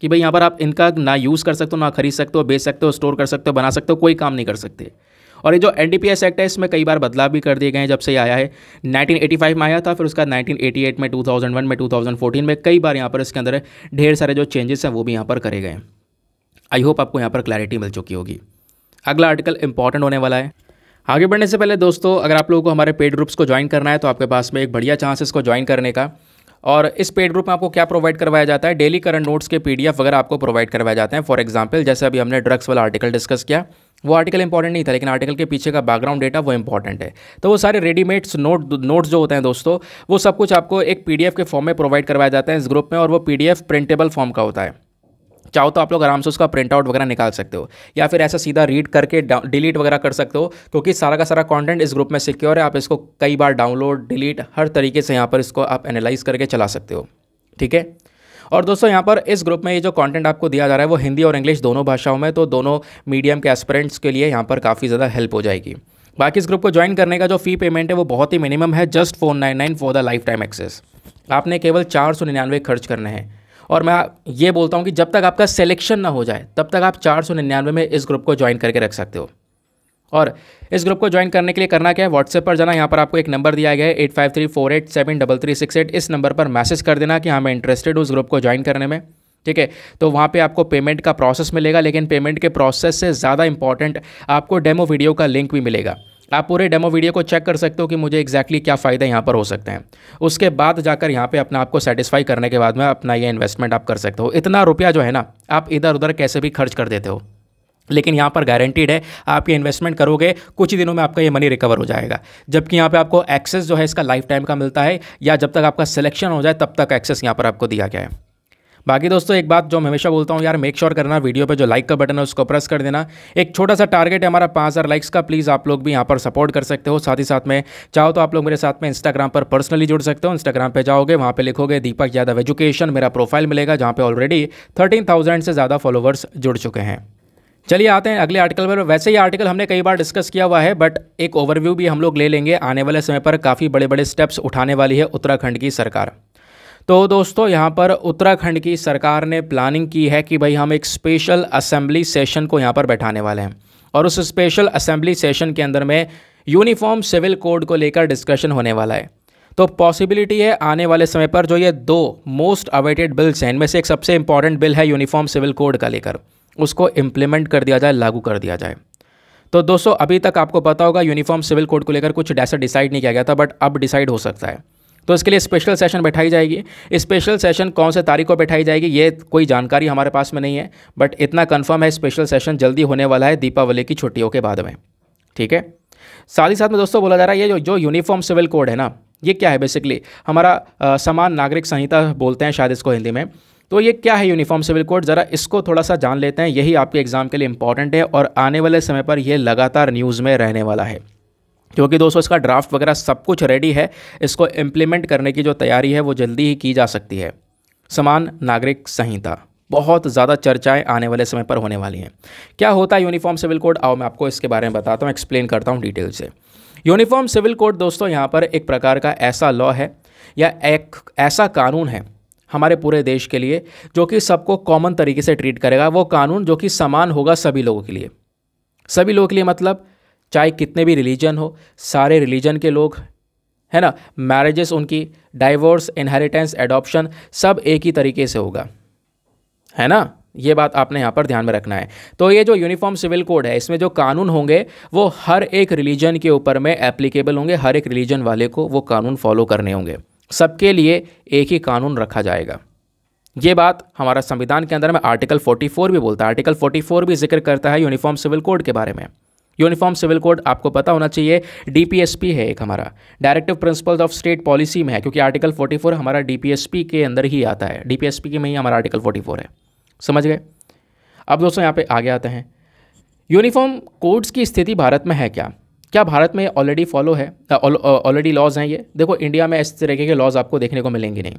कि भाई यहाँ पर आप इनका ना यूज़ कर सकते हो ना खरीद सकते हो बेच सकते हो स्टोर कर सकते हो बना सकते हो कोई काम नहीं कर सकते और ये जो एन एक्ट है इसमें कई बार बदलाव भी कर दिए गए हैं जब से ये आया है 1985 में आया था फिर उसका 1988 में 2001 में 2014 में कई बार यहाँ पर इसके अंदर ढेर सारे जो चेंजेस हैं वो भी यहाँ पर करे गए आई होप आपको यहाँ पर क्लैरिटी मिल चुकी होगी अगला आर्टिकल इंपॉर्टेंट होने वाला है आगे बढ़ने से पहले दोस्तों अगर आप लोगों को हमारे पेड ग्रुप्स को ज्वाइन करना है तो आपके पास में एक बढ़िया चांस इसको ज्वाइन करने का और इस पेड ग्रुप में आपको क्या प्रोवाइड करवाया जाता है डेली करंट नोट्स के पीडीएफ वगैरह आपको प्रोवाइड करवाए जाते हैं फॉर एग्जांपल जैसे अभी हमने ड्रग्स वाला आर्टिकल डिस्कस किया वो आर्टिकल इंपॉर्टेंट नहीं था लेकिन आर्टिकल के पीछे का बैकग्राउंड डेटा वो इंपॉर्टेंट है तो वो सारे रेडीमेड्स नोट नोट्स जो होते हैं दोस्तों वो सब कुछ आपको एक पीडीएफ के फॉर्म में प्रोवाइड करवाया जाता है इस ग्रुप में और वो पीडीएफ प्रिंटेबल फॉर्म का होता है चाहो तो आप लोग आराम से उसका प्रिंट आउट वगैरह निकाल सकते हो या फिर ऐसा सीधा रीड करके डिलीट वगैरह कर सकते हो क्योंकि सारा का सारा कंटेंट इस ग्रुप में सिक्योर है आप इसको कई बार डाउनलोड डिलीट हर तरीके से यहाँ पर इसको आप एनालाइज करके चला सकते हो ठीक है और दोस्तों यहाँ पर इस ग्रुप में ये जो कंटेंट आपको दिया जा रहा है वो हिंदी और इंग्लिश दोनों भाषाओं में तो दोनों मीडियम के एस्परेंट्स के लिए यहाँ पर काफ़ी ज़्यादा हेल्प हो जाएगी बाकी इस ग्रुप को ज्वाइन करने का जो फी पेमेंट है वो बहुत ही मिनिमम है just four nine nine for the lifetime access आपने केवल चार सौ निन्यानवे खर्च करने हैं और मैं ये बोलता हूँ कि जब तक आपका सिलेक्शन ना हो जाए तब तक आप चार सौ निन्यानवे में इस ग्रुप को ज्वाइन करके रख सकते हो और इस ग्रुप को ज्वाइन करने के लिए करना क्या है व्हाट्सएप पर जाना यहाँ पर आपको एक नंबर दिया गया है eight five three four eight seven double three six eight इस नंबर पर मैसेज कर देना कि हाँ मैं इंटरेस्टेड हूँ उस ग्रुप को ज्वाइन करने में ठीक है तो वहाँ पे आपको पेमेंट का प्रोसेस मिलेगा लेकिन पेमेंट के प्रोसेस से ज़्यादा इंपॉर्टेंट आपको डेमो वीडियो का लिंक भी मिलेगा आप पूरे डेमो वीडियो को चेक कर सकते हो कि मुझे एक्जैक्टली क्या फ़ायदे यहाँ पर हो सकते हैं उसके बाद जाकर यहाँ पर अपना आपको सेटिस्फाई करने के बाद में अपना ये इन्वेस्टमेंट आप कर सकते हो इतना रुपया जो है ना आप इधर उधर कैसे भी खर्च कर देते हो लेकिन यहाँ पर गारंटीड है आप ये इन्वेस्टमेंट करोगे कुछ ही दिनों में आपका ये मनी रिकवर हो जाएगा जबकि यहाँ पे आपको एक्सेस जो है इसका लाइफ टाइम का मिलता है या जब तक आपका सिलेक्शन हो जाए तब तक एक्सेस यहाँ पर आपको दिया गया है बाकी दोस्तों एक बात जो मैं हमेशा बोलता हूँ यार मेक श्योर करना वीडियो पे जो लाइक का बटन है उसको प्रेस कर देना एक छोटा सा टारगेट है हमारा पाँच हज़ार लाइक्स का प्लीज़ आप लोग भी यहाँ पर सपोर्ट कर सकते हो साथ ही साथ में चाहो तो आप लोग मेरे साथ में इंस्टाग्राम पर पर्सनली जुड़ सकते हो इंस्टाग्राम पर जाओगे वहाँ पर लिखोगे दीपक यादव एजुकेशन मेरा प्रोफाइल मिलेगा जहाँ पर ऑलरेडी थर्टीन से ज़्यादा फॉलोवर्स जुड़ चुके हैं चलिए आते हैं अगले आर्टिकल पर वैसे ही आर्टिकल हमने कई बार डिस्कस किया हुआ है बट एक ओवरव्यू भी हम लोग ले लेंगे आने वाले समय पर काफ़ी बड़े बड़े स्टेप्स उठाने वाली है उत्तराखंड की सरकार तो दोस्तों यहाँ पर उत्तराखंड की सरकार ने प्लानिंग की है कि भाई हम एक स्पेशल असेंबली सेशन को यहाँ पर बैठाने वाले हैं और उस स्पेशल असेंबली सेशन के अंदर में यूनिफॉर्म सिविल कोड को लेकर डिस्कशन होने वाला है तो पॉसिबिलिटी है आने वाले समय पर जो ये दो मोस्ट अवेटेड बिल्स हैं इनमें से एक सबसे इंपॉर्टेंट बिल है यूनिफॉर्म सिविल कोड का लेकर उसको इम्प्लीमेंट कर दिया जाए लागू कर दिया जाए तो दोस्तों अभी तक आपको पता होगा यूनिफॉर्म सिविल कोड को लेकर कुछ डैसा डिसाइड नहीं किया गया था बट अब डिसाइड हो सकता है तो इसके लिए स्पेशल सेशन बैठाई जाएगी स्पेशल सेशन कौन से तारीख को बैठाई जाएगी ये कोई जानकारी हमारे पास में नहीं है बट इतना कन्फर्म है स्पेशल सेशन जल्दी होने वाला है दीपावली की छुट्टियों के बाद में ठीक है साथ ही साथ में दोस्तों बोला जा रहा है ये जो जो यूनिफॉर्म सिविल कोड है ना ये क्या है बेसिकली हमारा आ, समान नागरिक संहिता बोलते हैं शायद इसको हिंदी में तो ये क्या है यूनिफॉर्म सिविल कोड ज़रा इसको थोड़ा सा जान लेते हैं यही आपके एग्ज़ाम के लिए इंपॉर्टेंट है और आने वाले समय पर यह लगातार न्यूज़ में रहने वाला है क्योंकि दोस्तों इसका ड्राफ्ट वगैरह सब कुछ रेडी है इसको इम्प्लीमेंट करने की जो तैयारी है वो जल्दी ही की जा सकती है समान नागरिक संहिता बहुत ज़्यादा चर्चाएं आने वाले समय पर होने वाली हैं क्या होता है यूनिफॉर्म सिविल कोड आओ मैं आपको इसके बारे में बताता हूँ एक्सप्लेन करता हूँ डिटेल से यूनिफॉर्म सिविल कोड दोस्तों यहाँ पर एक प्रकार का ऐसा लॉ है या एक ऐसा कानून है हमारे पूरे देश के लिए जो कि सबको कॉमन तरीके से ट्रीट करेगा वो कानून जो कि समान होगा सभी लोगों के लिए सभी लोगों के लिए मतलब चाहे कितने भी रिलीजन हो सारे रिलीजन के लोग है ना मैरिजेस उनकी डाइवोर्स इनहेरिटेंस एडॉप्शन सब एक ही तरीके से होगा है ना ये बात आपने यहाँ पर ध्यान में रखना है तो ये जो यूनिफॉर्म सिविल कोड है इसमें जो कानून होंगे वो हर एक रिलीजन के ऊपर में एप्लीकेबल होंगे हर एक रिलीजन वाले को वो कानून फॉलो करने होंगे सबके लिए एक ही कानून रखा जाएगा ये बात हमारा संविधान के अंदर में आर्टिकल 44 भी बोलता है आर्टिकल 44 भी जिक्र करता है यूनिफॉर्म सिविल कोड के बारे में यूनिफॉर्म सिविल कोड आपको पता होना चाहिए डीपीएसपी है एक हमारा directive principles of state policy में है क्योंकि आर्टिकल 44 हमारा डीपीएसपी के अंदर ही आता है डीपीएसपी के में ही हमारा आर्टिकल 44 है समझ गए अब दोस्तों यहाँ पे आगे आते हैं यूनिफॉर्म कोड्स की स्थिति भारत में है क्या क्या भारत में ऑलरेडी फॉलो है ऑलरेडी लॉज हैं ये देखो इंडिया में इस तरीके के लॉज आपको देखने को मिलेंगे नहीं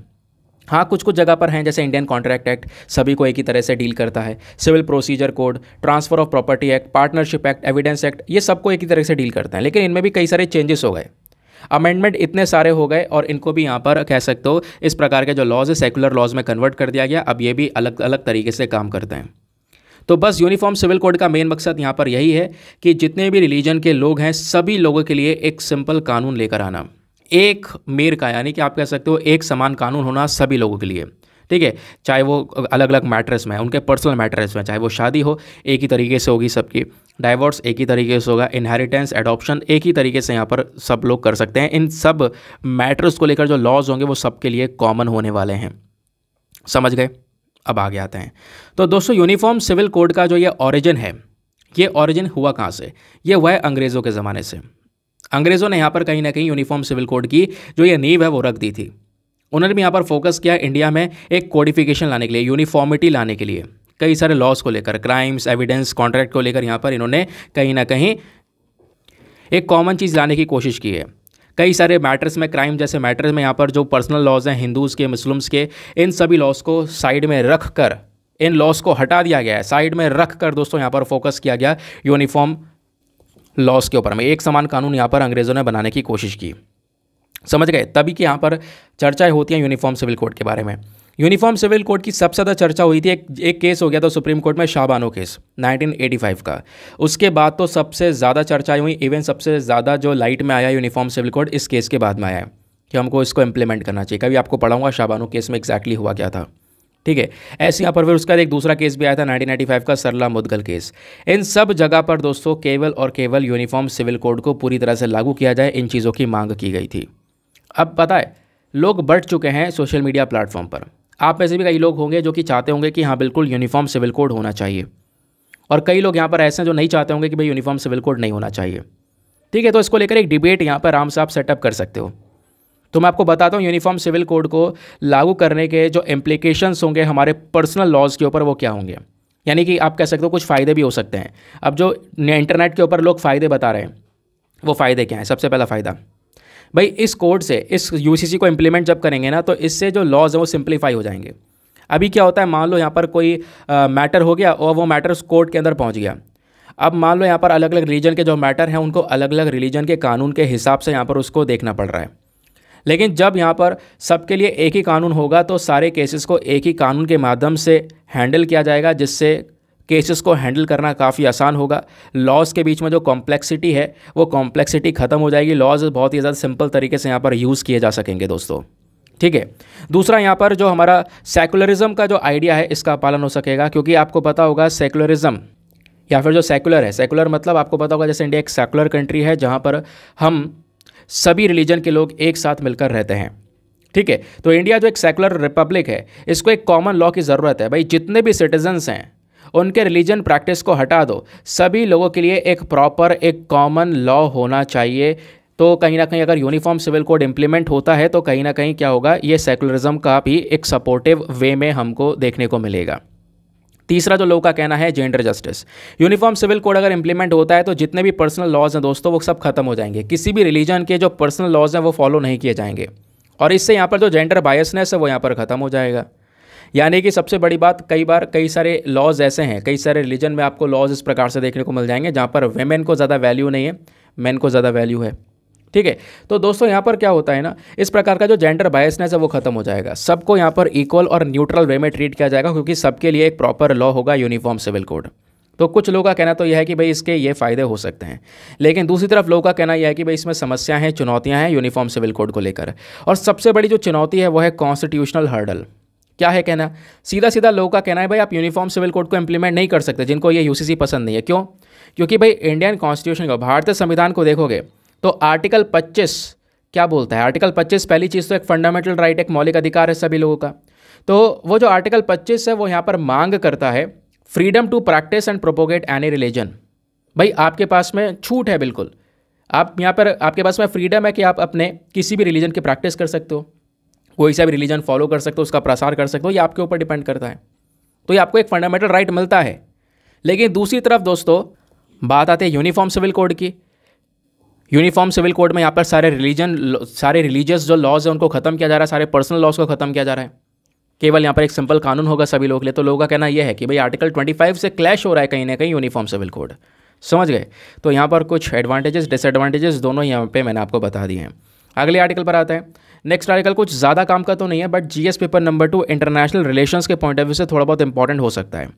हाँ कुछ कुछ जगह पर हैं जैसे इंडियन कॉन्ट्रैक्ट एक्ट सभी को एक ही तरह से डील करता है civil procedure code transfer of property act partnership act evidence act ये सबको एक ही तरह से डील करता है लेकिन इनमें भी कई सारे चेंजेस हो गए अमेंडमेंट इतने सारे हो गए और इनको भी यहाँ पर कह सकते हो इस प्रकार के जो लॉज है सेकुलर लॉज में कन्वर्ट कर दिया गया अब ये भी अलग अलग तरीके से काम करते हैं तो बस यूनिफॉर्म सिविल कोड का मेन मकसद यहाँ पर यही है कि जितने भी रिलीजन के लोग हैं सभी लोगों के लिए एक सिंपल कानून लेकर आना एक मेर का यानी कि आप कह सकते हो एक समान कानून होना सभी लोगों के लिए ठीक है चाहे वो अलग अलग मैटर्स में है उनके पर्सनल मैटर्स में चाहे वो शादी हो एक ही तरीके से होगी सबकी डाइवोर्स एक ही तरीके से होगा इनहेरिटेंस एडॉप्शन एक ही तरीके से यहाँ पर सब लोग कर सकते हैं इन सब मैटर्स को लेकर जो लॉज होंगे वो सबके लिए कॉमन होने वाले हैं समझ गए अब आगे आते हैं तो दोस्तों यूनिफॉर्म सिविल कोड का जो ये ऑरिजिन है ये ऑरिजिन हुआ कहाँ से ये हुआ है अंग्रेज़ों के ज़माने से अंग्रेज़ों ने यहाँ पर कहीं ना कहीं यूनिफॉर्म सिविल कोड की जो ये नींव है वो रख दी थी उन्होंने भी यहाँ पर फोकस किया इंडिया में एक कोडिफिकेशन लाने के लिए यूनिफॉर्मिटी लाने के लिए कई सारे लॉस को लेकर क्राइम्स एविडेंस कॉन्ट्रैक्ट को लेकर यहाँ पर इन्होंने कहीं ना कहीं एक कॉमन चीज़ लाने की कोशिश की है कई सारे मैटर्स में क्राइम जैसे मैटर्स में यहाँ पर जो पर्सनल लॉज हैं हिंदूज़ के मुस्लिम्स के इन सभी लॉज को साइड में रख कर इन लॉज को हटा दिया गया है साइड में रख कर दोस्तों यहाँ पर फोकस किया गया यूनिफॉर्म लॉस के ऊपर हमें एक समान कानून यहाँ पर अंग्रेज़ों ने बनाने की कोशिश की समझ गए तभी कि यहाँ पर चर्चाएं होती हैं यूनिफॉर्म सिविल कोड के बारे में यूनिफॉर्म सिविल कोड की सबसे ज़्यादा चर्चा हुई थी एक एक केस हो गया था सुप्रीम कोर्ट में शाहबानो केस 1985 का उसके बाद तो सबसे ज़्यादा चर्चाएं हुई इवन सबसे ज़्यादा जो लाइट में आया यूनिफॉर्म सिविल कोड इस केस के बाद में आया है कि हमको इसको इम्प्लीमेंट करना चाहिए कभी आपको पढ़ाऊंगा शाहबानो केस में एक्जैक्टली हुआ क्या था ठीक है ऐसे यहाँ पर फिर उसका एक दूसरा केस भी आया था 1995 का सरला मुदगल केस इन सब जगह पर दोस्तों केवल और केवल यूनिफॉर्म सिविल कोड को पूरी तरह से लागू किया जाए इन चीज़ों की मांग की गई थी अब पता है लोग बढ़ चुके हैं सोशल मीडिया प्लेटफॉर्म पर आप में से भी कई लोग होंगे जो कि चाहते होंगे कि हाँ बिल्कुल यूनिफॉर्म सिविल कोड होना चाहिए और कई लोग यहाँ पर ऐसे हैं जो नहीं चाहते होंगे कि भाई यूनिफॉर्म सिविल कोड नहीं होना चाहिए ठीक है तो इसको लेकर एक डिबेट यहाँ पर आराम से आप सेटअप कर सकते हो तो मैं आपको बताता हूँ यूनिफॉर्म सिविल कोड को लागू करने के जो इम्प्लीकेशंस होंगे हमारे पर्सनल लॉज के ऊपर वो क्या होंगे यानी कि आप कह सकते हो कुछ फ़ायदे भी हो सकते हैं अब जो इंटरनेट के ऊपर लोग फ़ायदे बता रहे हैं वो फ़ायदे क्या हैं सबसे पहला फ़ायदा भाई इस कोड से इस यू को इम्प्लीमेंट जब करेंगे ना तो इससे जो लॉज हैं वो सिंप्लीफाई हो जाएंगे अभी क्या होता है मान लो यहाँ पर कोई मैटर हो गया और वो मैटर उस कोर्ट के अंदर पहुँच गया अब मान लो यहाँ पर अलग अलग रिलीजन के जो मैटर हैं उनको अलग अलग रिलीजन के कानून के हिसाब से यहाँ पर उसको देखना पड़ रहा है लेकिन जब यहाँ पर सबके लिए एक ही कानून होगा तो सारे केसेस को एक ही कानून के माध्यम से हैंडल किया जाएगा जिससे केसेस को हैंडल करना काफ़ी आसान होगा लॉज के बीच में जो कॉम्प्लेक्सिटी है वो कॉम्प्लेक्सिटी ख़त्म हो जाएगी लॉज बहुत ही ज़्यादा सिंपल तरीके से यहाँ पर यूज़ किए जा सकेंगे दोस्तों ठीक है दूसरा यहाँ पर जो हमारा सेकुलरिज्म का जो आइडिया है इसका पालन हो सकेगा क्योंकि आपको पता होगा सेकुलरिज्म या फिर जो सेकुलर है सेकुलर मतलब आपको पता होगा जैसे इंडिया एक सेकुलर कंट्री है जहाँ पर हम सभी रिलीजन के लोग एक साथ मिलकर रहते हैं ठीक है तो इंडिया जो एक सेकुलर रिपब्लिक है इसको एक कॉमन लॉ की ज़रूरत है भाई जितने भी सिटीजन्स हैं उनके रिलीजन प्रैक्टिस को हटा दो सभी लोगों के लिए एक प्रॉपर एक कॉमन लॉ होना चाहिए तो कहीं ना कहीं अगर यूनिफॉर्म सिविल कोड इम्प्लीमेंट होता है तो कहीं ना कहीं क्या होगा ये सेकुलरिज्म का भी एक सपोर्टिव वे में हमको देखने को मिलेगा तीसरा जो लोग का कहना है gender justice uniform civil code अगर इंप्लीमेंट होता है तो जितने भी पर्सनल लॉज हैं दोस्तों वो सब खत्म हो जाएंगे किसी भी रिलीजन के जो पर्सनल लॉज हैं वो फॉलो नहीं किए जाएंगे और इससे यहाँ पर जो जेंडर बायसनेस है वो यहाँ पर ख़त्म हो जाएगा यानी कि सबसे बड़ी बात कई बार कई सारे लॉज ऐसे हैं कई सारे रिलीजन में आपको लॉज इस प्रकार से देखने को मिल जाएंगे जहाँ पर वेमेन को ज़्यादा वैल्यू नहीं है मैन को ज़्यादा वैल्यू है ठीक है तो दोस्तों यहाँ पर क्या होता है ना इस प्रकार का जो जेंडर बायसनेस है वो खत्म हो जाएगा सबको यहाँ पर इक्वल और न्यूट्रल वे में ट्रीट किया जाएगा क्योंकि सबके लिए एक प्रॉपर लॉ होगा यूनिफॉर्म सिविल कोड तो कुछ लोगों का कहना तो यह है कि भाई इसके ये फ़ायदे हो सकते हैं लेकिन दूसरी तरफ लोगों का कहना यह है कि भाई इसमें समस्याएं हैं चुनौतियां हैं यूनिफॉर्म सिविल कोड को लेकर और सबसे बड़ी जो चुनौती है वह है कॉन्स्टिट्यूशनल हर्डल क्या है कहना सीधा सीधा लोगों का कहना है भाई आप यूनिफॉर्म सिविल कोड को इम्प्लीमेंट नहीं कर सकते जिनको ये यूसीसी पसंद नहीं है क्यों क्योंकि भाई इंडियन कॉन्स्टिट्यूशन को भारतीय संविधान को देखोगे तो आर्टिकल 25 क्या बोलता है आर्टिकल 25 पहली चीज़ तो एक फंडामेंटल राइट एक मौलिक अधिकार है सभी लोगों का तो वो जो आर्टिकल 25 है वो यहाँ पर मांग करता है freedom to practise and propagate any religion भाई आपके पास में छूट है बिल्कुल आप यहाँ पर आपके पास में फ्रीडम है कि आप अपने किसी भी रिलीजन की प्रैक्टिस कर सकते हो कोई सा भी रिलीजन फॉलो कर सकते हो उसका प्रसार कर सकते हो ये आपके ऊपर डिपेंड करता है तो ये आपको एक फंडामेंटल राइट मिलता है लेकिन दूसरी तरफ दोस्तों बात आती है यूनिफॉर्म सिविल कोड की यूनिफॉर्म सिविल कोड में यहाँ पर सारे रिलीजन सारे रिलीजियस जो लॉज है उनको ख़त्म किया जा रहा है सारे पर्सनल लॉज को ख़त्म किया जा रहा है केवल यहाँ पर एक सिंपल कानून होगा सभी लोगों के लिए तो लोगों का कहना यह है कि भाई आर्टिकल 25 से क्लैश हो रहा है कहीं ना कहीं यूनिफॉर्म सिविल कोड समझ गए तो यहाँ पर कुछ एडवांटेजेस डिसएडवांटेजेस दोनों यहाँ पे मैंने आपको बता दिए हैं अगले आर्टिकल पर आते हैं नेक्स्ट आर्टिकल कुछ ज़्यादा काम का तो नहीं है but GS paper number two international relations के पॉइंट ऑफ व्यू से थोड़ा बहुत इंपॉर्टेंट हो सकता है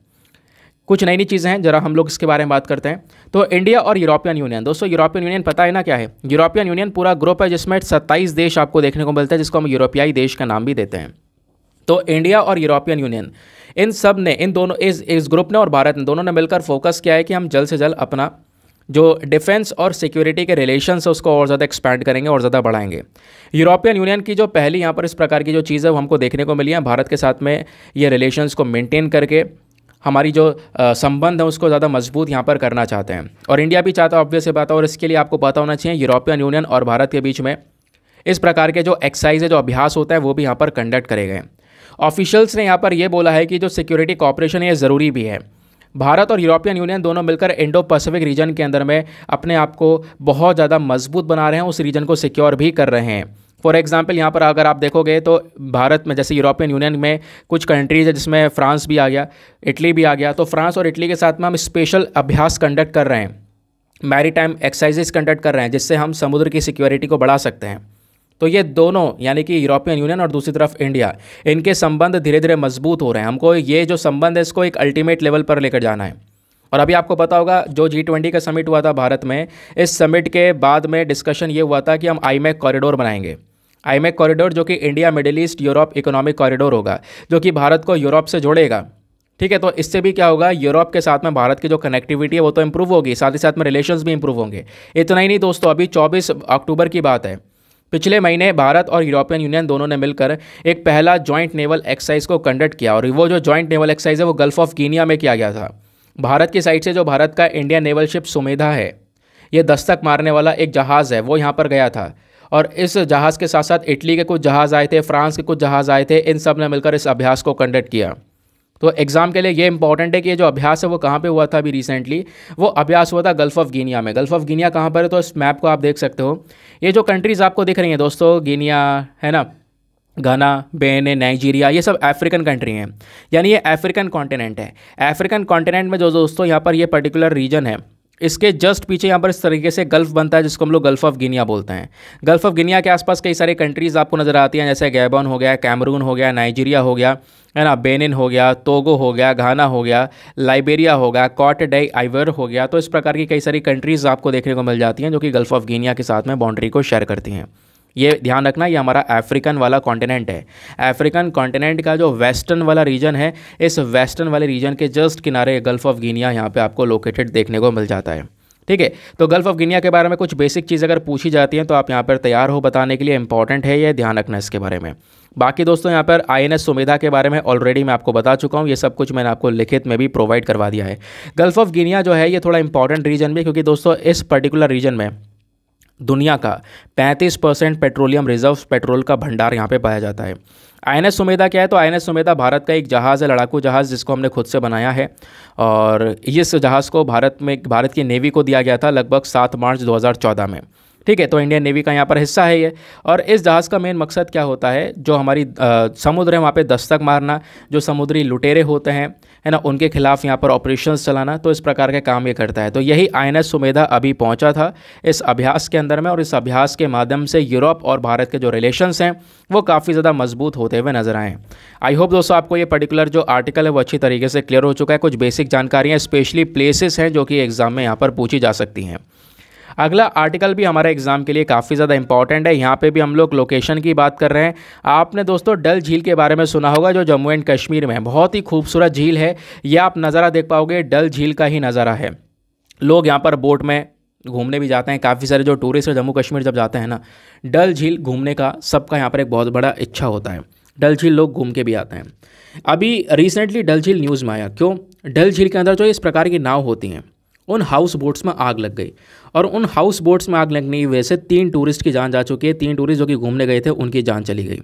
कुछ नई नई चीज़ें हैं जरा हम लोग इसके बारे में बात करते हैं तो इंडिया और यूरोपियन यूनियन दोस्तों यूरोपियन यूनियन पता है ना क्या है यूरोपियन यूनियन पूरा ग्रुप है जिसमें सत्ताईस देश आपको देखने को मिलता है जिसको हम यूरोपियाई देश का नाम भी देते हैं तो इंडिया और यूरोपियन यूनियन इन सब ने इन दोनों इस इस ग्रुप ने और भारत ने दोनों ने मिलकर फोकस किया है कि हम जल्द से जल्द अपना जो डिफेंस और सिक्योरिटी के रिलेशन है उसको और ज़्यादा एक्सपैंड करेंगे और ज़्यादा बढ़ाएंगे यूरोपियन यूनियन की जो पहली यहाँ पर इस प्रकार की जो चीज़ है वो हमको देखने को मिली है भारत के साथ में ये रिलेशंस को मेंटेन करके हमारी जो संबंध है उसको ज़्यादा मजबूत यहाँ पर करना चाहते हैं और इंडिया भी चाहता है ऑब्वियस ये बात है और इसके लिए आपको पता होना चाहिए यूरोपियन यूनियन और भारत के बीच में इस प्रकार के जो एक्सरसाइज है जो अभ्यास होता है वो भी यहाँ पर कंडक्ट करे गए ऑफिशियल्स ने यहाँ पर यह बोला है कि जो सिक्योरिटी कॉपरेशन है ज़रूरी भी है भारत और यूरोपियन यूनियन दोनों मिलकर इंडो पैसिफिक रीजन के अंदर में अपने आप को बहुत ज़्यादा मजबूत बना रहे हैं उस रीजन को सिक्योर भी कर रहे हैं फॉर एग्ज़ाम्पल यहाँ पर अगर आप देखोगे तो भारत में जैसे यूरोपियन यूनियन में कुछ कंट्रीज़ है जिसमें फ्रांस भी आ गया इटली भी आ गया तो फ्रांस और इटली के साथ में हम स्पेशल अभ्यास कंडक्ट कर रहे हैं मैरी टाइम एक्सरसाइजेज कंडक्ट कर रहे हैं जिससे हम समुद्र की सिक्योरिटी को बढ़ा सकते हैं तो ये दोनों यानी कि यूरोपियन यूनियन और दूसरी तरफ इंडिया इनके संबंध धीरे धीरे मजबूत हो रहे हैं हमको ये जो संबंध है इसको एक अल्टीमेट लेवल पर लेकर जाना है और अभी आपको पता होगा जो जी ट्वेंटी का समिट हुआ था भारत में इस समिट के बाद में डिस्कशन ये हुआ था कि हम आई मैक कॉरिडोर बनाएंगे आईमेक कॉरिडोर जो कि India Middle East Europe economic corridor होगा जो कि भारत को यूरोप से जोड़ेगा ठीक है तो इससे भी क्या होगा यूरोप के साथ में भारत की जो कनेक्टिविटी है वो तो इम्प्रूव होगी साथ ही साथ में रिलेशंस भी इम्प्रूव होंगे इतना ही नहीं दोस्तों अभी 24 अक्टूबर की बात है पिछले महीने भारत और यूरोपियन यूनियन दोनों ने मिलकर एक पहला जॉइंट नेवल एक्सरसाइज को कंडक्ट किया और वो जो जॉइंट नेवल एक्सरसाइज है वो गल्फ ऑफ कीनिया में किया गया था भारत की साइड से जो भारत का इंडियन नेवल शिप सुमेधा है ये दस्तक मारने वाला एक जहाज़ है वो यहाँ पर गया था और इस जहाज़ के साथ साथ इटली के कुछ जहाज़ आए थे फ्रांस के कुछ जहाज़ आए थे इन सब ने मिलकर इस अभ्यास को कंडक्ट किया तो एग्ज़ाम के लिए ये इंपॉर्टेंट है कि ये जो अभ्यास है वो कहाँ पे हुआ था अभी रिसेंटली वो अभ्यास हुआ था गल्फ ऑफ गिनिया में गल्फ ऑफ गिनिया कहाँ पर है तो इस मैप को आप देख सकते हो ये जो कंट्रीज़ आपको दिख रही हैं दोस्तों गिनिया है ना घना बेन नाइजीरिया ये सब अफ्रीकन कंट्री हैं यानी ये अफ्रीकन कॉन्टिनेंट है अफ्रीकन कॉन्टिनेंट में जो दोस्तों यहाँ पर ये पर्टिकुलर रीजन है इसके जस्ट पीछे यहाँ पर इस तरीके से गल्फ़ बनता है जिसको हम लोग गल्फ़ ऑफ गिनिया बोलते हैं गल्फ़ ऑफ गिनिया के आसपास कई सारे कंट्रीज़ आपको नज़र आती हैं जैसे गैबन हो गया कैमरून हो गया नाइजीरिया हो गया है ना बेनिन हो गया तोगो हो गया घाना हो गया लाइबेरिया हो गया कॉट डे आइवर हो गया तो इस प्रकार की कई सारी कंट्रीज़ आपको देखने को मिल जाती हैं जो कि गल्फ़ ऑफ गिनिया के साथ में बाउंड्री को शेयर करती हैं ये ध्यान रखना ये हमारा अफ्रीकन वाला कॉन्टिनेंट है अफ्रीकन कॉन्टिनेंट का जो वेस्टर्न वाला रीजन है इस वेस्टर्न वाले रीजन के जस्ट किनारे गल्फ ऑफ गिनिया यहाँ पे आपको लोकेटेड देखने को मिल जाता है ठीक है तो गल्फ ऑफ गिनिया के बारे में कुछ बेसिक चीज़ अगर पूछी जाती है तो आप यहाँ पर तैयार हो बताने के लिए इंपॉर्टेंट है ये ध्यान रखना इसके बारे में बाकी दोस्तों यहाँ पर आई एन एस सुमेधा के बारे में ऑलरेडी मैं आपको बता चुका हूँ ये सब कुछ मैंने आपको लिखित में भी प्रोवाइड करवा दिया है गल्फ ऑफ गिनिया जो है ये थोड़ा इंपॉर्टेंट रीजन भी क्योंकि दोस्तों इस पर्टिकुलर रीजन में दुनिया का 35 परसेंट पेट्रोलियम रिजर्व पेट्रोल का भंडार यहाँ पे पाया जाता है आई एन सुमेधा क्या है तो आई एन सुमेधा भारत का एक जहाज़ है लड़ाकू जहाज़ जिसको हमने खुद से बनाया है और इस जहाज़ को भारत में भारत की नेवी को दिया गया था लगभग सात मार्च दो में ठीक है तो इंडियन नेवी का यहाँ पर हिस्सा है ये और इस जहाज़ का मेन मकसद क्या होता है जो हमारी आ, समुद्र है वहाँ पर दस्तक मारना जो समुद्री लुटेरे होते हैं है ना उनके खिलाफ यहाँ पर ऑपरेशन चलाना तो इस प्रकार के काम ये करता है तो यही आई एन सुमेधा अभी पहुँचा था इस अभ्यास के अंदर में और इस अभ्यास के माध्यम से यूरोप और भारत के जो रिलेशन हैं वो काफ़ी ज़्यादा मजबूत होते हुए नजर आए आई होप दोस्तों आपको ये पर्टिकुलर जो आर्टिकल है वो अच्छी तरीके से क्लियर हो चुका है कुछ बेसिक जानकारियाँ स्पेशली प्लेसेस हैं जो कि एग्ज़ाम में यहाँ पर पूछी जा सकती हैं अगला आर्टिकल भी हमारे एग्ज़ाम के लिए काफ़ी ज़्यादा इंपॉर्टेंट है यहाँ पे भी हम लोग लोकेशन की बात कर रहे हैं आपने दोस्तों डल झील के बारे में सुना होगा जो जम्मू एंड कश्मीर में है बहुत ही खूबसूरत झील है यह आप नज़ारा देख पाओगे डल झील का ही नज़ारा है लोग यहाँ पर बोट में घूमने भी जाते हैं काफ़ी सारे जो टूरिस्ट जम्मू कश्मीर जब जाते हैं ना डल झील घूमने का सबका यहाँ पर एक बहुत बड़ा इच्छा होता है डल झील लोग घूम के भी आते हैं अभी रिसेंटली डल झील न्यूज़ में आया क्यों डल झील के अंदर जो इस प्रकार की नाव होती हैं उन हाउस बोट्स में आग लग गई और उन हाउस बोट्स में आग लगने की वजह से तीन टूरिस्ट की जान जा चुकी है तीन टूरिस्ट जो कि घूमने गए थे उनकी जान चली गई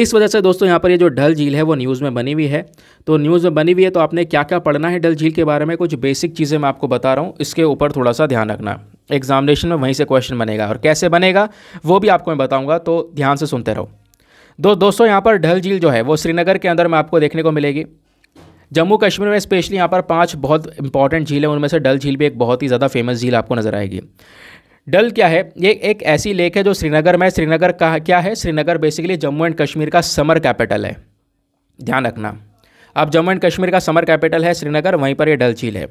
इस वजह से दोस्तों यहाँ पर ये जो डल झील है वो न्यूज़ में बनी हुई है तो न्यूज़ में बनी हुई है तो आपने क्या क्या पढ़ना है डल झील के बारे में कुछ बेसिक चीज़ें मैं आपको बता रहा हूँ इसके ऊपर थोड़ा सा ध्यान रखना एग्जामिनेशन में वहीं से क्वेश्चन बनेगा और कैसे बनेगा वो भी आपको मैं बताऊँगा तो ध्यान से सुनते रहो दो दोस्तों यहाँ पर डल झील जो है वो श्रीनगर के अंदर में आपको देखने को मिलेगी जम्मू कश्मीर में स्पेशली यहाँ पर पाँच बहुत इंपॉर्टेंट झील हैं उनमें से डल झील भी एक बहुत ही ज़्यादा फेमस झील आपको नज़र आएगी डल क्या है ये एक ऐसी लेक है जो श्रीनगर में श्रीनगर का क्या है श्रीनगर बेसिकली जम्मू एंड कश्मीर का समर कैपिटल है ध्यान रखना अब जम्मू एंड कश्मीर का समर कैपिटल है श्रीनगर वहीं पर ये डल झील है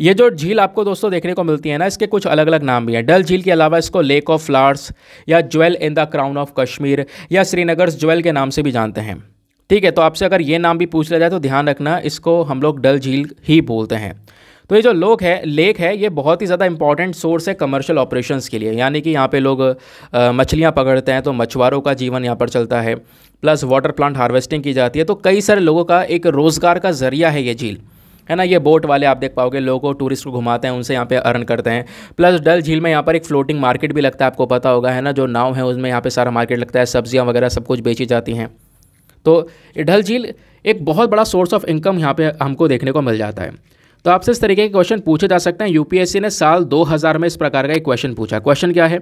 ये जो झील आपको दोस्तों देखने को मिलती है ना इसके कुछ अलग अलग नाम भी हैं डल झील के अलावा इसको लेक ऑफ फ्लावर्स या jewel in the crown of Kashmir या श्रीनगर ज्वेल के नाम से भी जानते हैं ठीक है तो आपसे अगर ये नाम भी पूछ लिया जाए तो ध्यान रखना इसको हम लोग डल झील ही बोलते हैं तो ये जो लोक है लेक है ये बहुत ही ज़्यादा इंपॉर्टेंट सोर्स है कमर्शियल ऑपरेशंस के लिए यानी कि यहाँ पे लोग मछलियाँ पकड़ते हैं तो मछुआरों का जीवन यहाँ पर चलता है प्लस वाटर प्लांट हार्वेस्टिंग की जाती है तो कई सारे लोगों का एक रोज़गार का ज़रिया है ये झील है ना ये बोट वाले आप देख पाओगे लोगों टूरिस्ट को घुमाते हैं उनसे यहाँ पे अर्न करते हैं प्लस डल झील में यहाँ पर एक फ्लोटिंग मार्केट भी लगता है आपको पता होगा है ना जो नाव है उसमें यहाँ पे सारा मार्केट लगता है सब्जियाँ वगैरह सब कुछ बेची जाती हैं तो डल झील एक बहुत बड़ा सोर्स ऑफ इनकम यहाँ पे हमको देखने को मिल जाता है तो आपसे इस तरीके के क्वेश्चन पूछे जा सकते हैं यूपीएससी ने साल 2000 में इस प्रकार का एक क्वेश्चन पूछा क्वेश्चन क्या है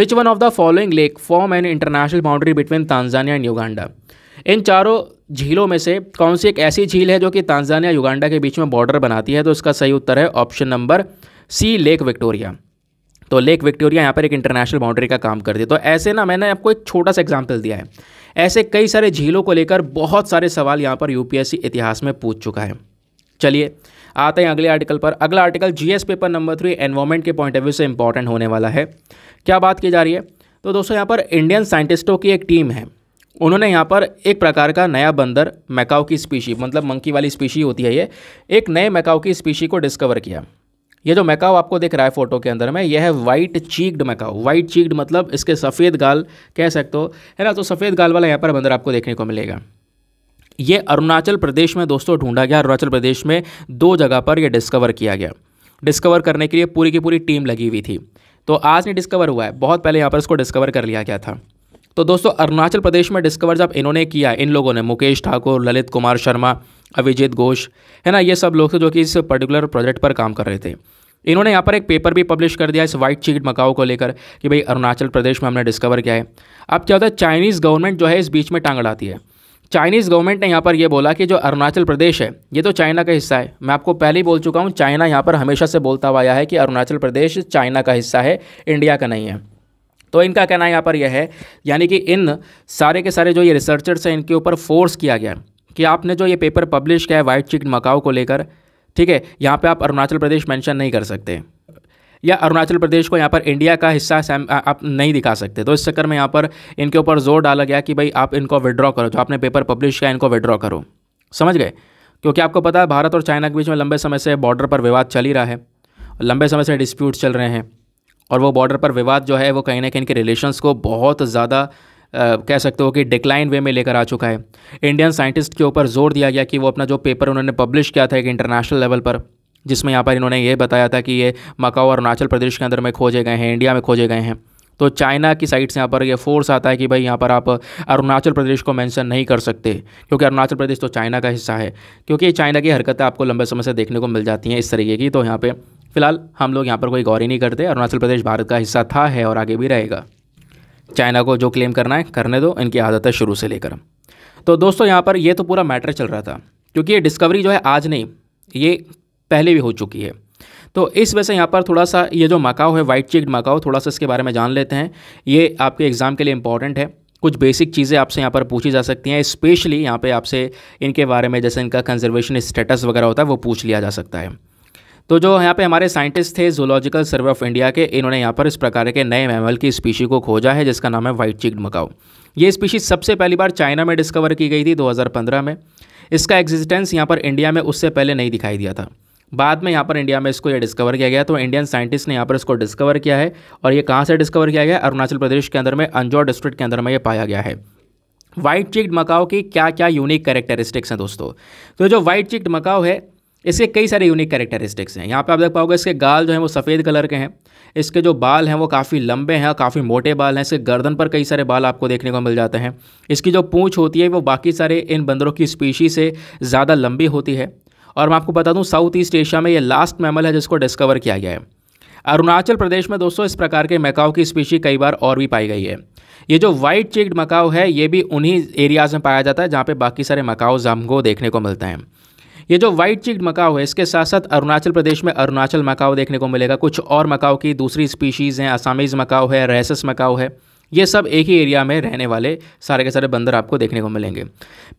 which one of the following lake form and international boundary between Tanzania and Uganda इन चारों झीलों में से कौन सी एक ऐसी झील है जो कि तांजानिया युगांडा के बीच में बॉर्डर बनाती है तो इसका सही उत्तर है option number C lake Victoria तो लेक विक्टोरिया यहाँ पर एक इंटरनेशनल बाउंड्री का काम कर दिया तो ऐसे ना मैंने आपको एक छोटा सा एग्जाम्पल दिया है ऐसे कई सारे झीलों को लेकर बहुत सारे सवाल यहाँ पर यूपीएससी इतिहास में पूछ चुका है चलिए आते हैं अगले आर्टिकल पर अगला article GS paper number three environment के पॉइंट ऑफ व्यू से इंपॉर्टेंट होने वाला है क्या बात की जा रही है तो दोस्तों यहाँ पर इंडियन साइंटिस्टों की एक टीम है उन्होंने यहाँ पर एक प्रकार का नया बंदर मैकाओ की स्पीशी मतलब मंकी वाली स्पीशी होती है ये एक नए मैकाओ की स्पीशी को डिस्कवर किया ये जो मैकाव आपको देख रहा है फोटो के अंदर में यह है वाइट चीक्ड मैकाव वाइट चीक्ड मतलब इसके सफ़ेद गाल कह सकते हो है ना तो सफ़ेद गाल वाला यहाँ पर बंदर आपको देखने को मिलेगा ये अरुणाचल प्रदेश में दोस्तों ढूंढा गया अरुणाचल प्रदेश में दो जगह पर यह डिस्कवर किया गया डिस्कवर करने के लिए पूरी की पूरी टीम लगी हुई थी तो आज नहीं डिस्कवर हुआ है बहुत पहले यहाँ पर इसको डिस्कवर कर लिया गया था तो दोस्तों अरुणाचल प्रदेश में डिस्कवर जब इन्होंने किया इन लोगों ने मुकेश ठाकुर ललित कुमार शर्मा अभिजीत घोष है ना ये सब लोग थे जो कि इस पर्टिकुलर प्रोजेक्ट पर काम कर रहे थे इन्होंने यहाँ पर एक पेपर भी पब्लिश कर दिया इस वाइट चीट मकाओ को लेकर कि भाई अरुणाचल प्रदेश में हमने डिस्कवर किया है अब क्या होता है चाइनीज़ गवर्नमेंट जो है इस बीच में टांग अड़ाती है चाइनीज़ गवर्नमेंट ने यहाँ पर यह बोला कि जो अरुणाचल प्रदेश है ये तो चाइना का हिस्सा है मैं आपको पहले ही बोल चुका हूँ चाइना यहाँ पर हमेशा से बोलता हुआ आया है कि अरुणाचल प्रदेश चाइना का हिस्सा है इंडिया का नहीं है तो इनका कहना यहाँ पर यह है यानी कि इन सारे के सारे जो ये रिसर्चर्स हैं इनके ऊपर फोर्स किया गया कि आपने जो ये पेपर पब्लिश किया है वाइट चिक मकाओ को लेकर ठीक है यहाँ पे आप अरुणाचल प्रदेश मेंशन नहीं कर सकते या अरुणाचल प्रदेश को यहाँ पर इंडिया का हिस्सा आप नहीं दिखा सकते तो इस चक्कर में यहाँ पर इनके ऊपर जोर डाला गया कि भाई आप इनको विड्रॉ करो जो आपने पेपर पब्लिश किया इनको विड्रॉ करो समझ गए क्योंकि आपको पता है भारत और चाइना के बीच में लंबे समय से बॉर्डर पर विवाद चल ही रहा है लंबे समय से डिस्प्यूट चल रहे हैं और वो बॉर्डर पर विवाद जो है वो कहीं ना कहीं इनके रिलेशंस को बहुत ज़्यादा कह सकते हो कि डिक्लाइन वे में लेकर आ चुका है इंडियन साइंटिस्ट के ऊपर जोर दिया गया कि वो अपना जो पेपर उन्होंने पब्लिश किया था एक इंटरनेशनल लेवल पर जिसमें यहाँ पर इन्होंने ये बताया था कि ये मकाओ और अरुणाचल प्रदेश के अंदर में खोजे गए हैं इंडिया में खोजे गए हैं तो चाइना की साइड से यहाँ पर ये फोर्स आता है कि भाई यहाँ पर आप अरुणाचल प्रदेश को मेंशन नहीं कर सकते क्योंकि अरुणाचल प्रदेश तो चाइना का हिस्सा है क्योंकि चाइना की हरकतें आपको लंबे समय से देखने को मिल जाती हैं इस तरीके की तो यहाँ पर फिलहाल हम लोग यहाँ पर कोई गौर ही नहीं करते अरुणाचल प्रदेश भारत का हिस्सा था है और आगे भी रहेगा चाइना को जो क्लेम करना है करने दो इनकी आदत है शुरू से लेकर तो दोस्तों यहाँ पर ये तो पूरा मैटर चल रहा था क्योंकि ये डिस्कवरी जो है आज नहीं ये पहले भी हो चुकी है तो इस वजह से यहाँ पर थोड़ा सा ये जो मकाओ है वाइट चिक्ड मकाओ थोड़ा सा इसके बारे में जान लेते हैं ये आपके एग्ज़ाम के लिए इंपॉर्टेंट है कुछ बेसिक चीज़ें आपसे यहाँ पर पूछी जा सकती हैं स्पेशली यहाँ पे आपसे इनके बारे में जैसे इनका कंजर्वेशन स्टेटस वगैरह होता है वो पूछ लिया जा सकता है तो जो यहाँ पे हमारे साइंटिस्ट थे जोलॉजिकल सर्वे ऑफ इंडिया के इन्होंने यहाँ पर इस प्रकार के नए मैमल की स्पीशी को खोजा है जिसका नाम है वाइट चिक्ड मकाओ ये स्पीशी सबसे पहली बार चाइना में डिस्कवर की गई थी 2015 में इसका एग्जिस्टेंस यहाँ पर इंडिया में उससे पहले नहीं दिखाई दिया था बाद में यहाँ पर इंडिया में इसको ये डिस्कवर किया गया तो इंडियन साइंटिस्ट ने यहाँ पर इसको डिस्कवर किया है और ये कहाँ से डिस्कवर किया गया अरुणाचल प्रदेश के अंदर में अंजौर डिस्ट्रिक्ट के अंदर में ये पाया गया है व्हाइट चिक्ड मकाओ की क्या क्या यूनिक कैरेक्टरिस्टिक्स हैं दोस्तों तो जो व्हाइट चिक्ड मकाओ है इसके कई सारे यूनिक कैरेक्टरिस्टिक्स हैं यहाँ पे आप देख पाओगे इसके गाल जो हैं वो सफ़ेद कलर के हैं इसके जो बाल हैं वो काफ़ी लंबे हैं और काफ़ी मोटे बाल हैं इसके गर्दन पर कई सारे बाल आपको देखने को मिल जाते हैं इसकी जो पूँछ होती है वो बाकी सारे इन बंदरों की स्पीशी से ज़्यादा लंबी होती है और मैं आपको बता दूँ साउथ ईस्ट एशिया में ये लास्ट मैमल है जिसको डिस्कवर किया गया है अरुणाचल प्रदेश में दोस्तों इस प्रकार के मकाओ की स्पीशी कई बार और भी पाई गई है ये जो वाइट चिक्ड मकाओ है ये भी उन्हीं एरियाज़ में पाया जाता है जहाँ पे बाकी सारे मकाओ जामगो देखने को मिलते हैं ये जो व्हाइट चिक मकाओ है इसके साथ साथ अरुणाचल प्रदेश में अरुणाचल मकाओ देखने को मिलेगा कुछ और मकाओ की दूसरी स्पीशीज़ हैं असामीज़ मकाओ है रेसस मकाओ है ये सब एक ही एरिया में रहने वाले सारे के सारे बंदर आपको देखने को मिलेंगे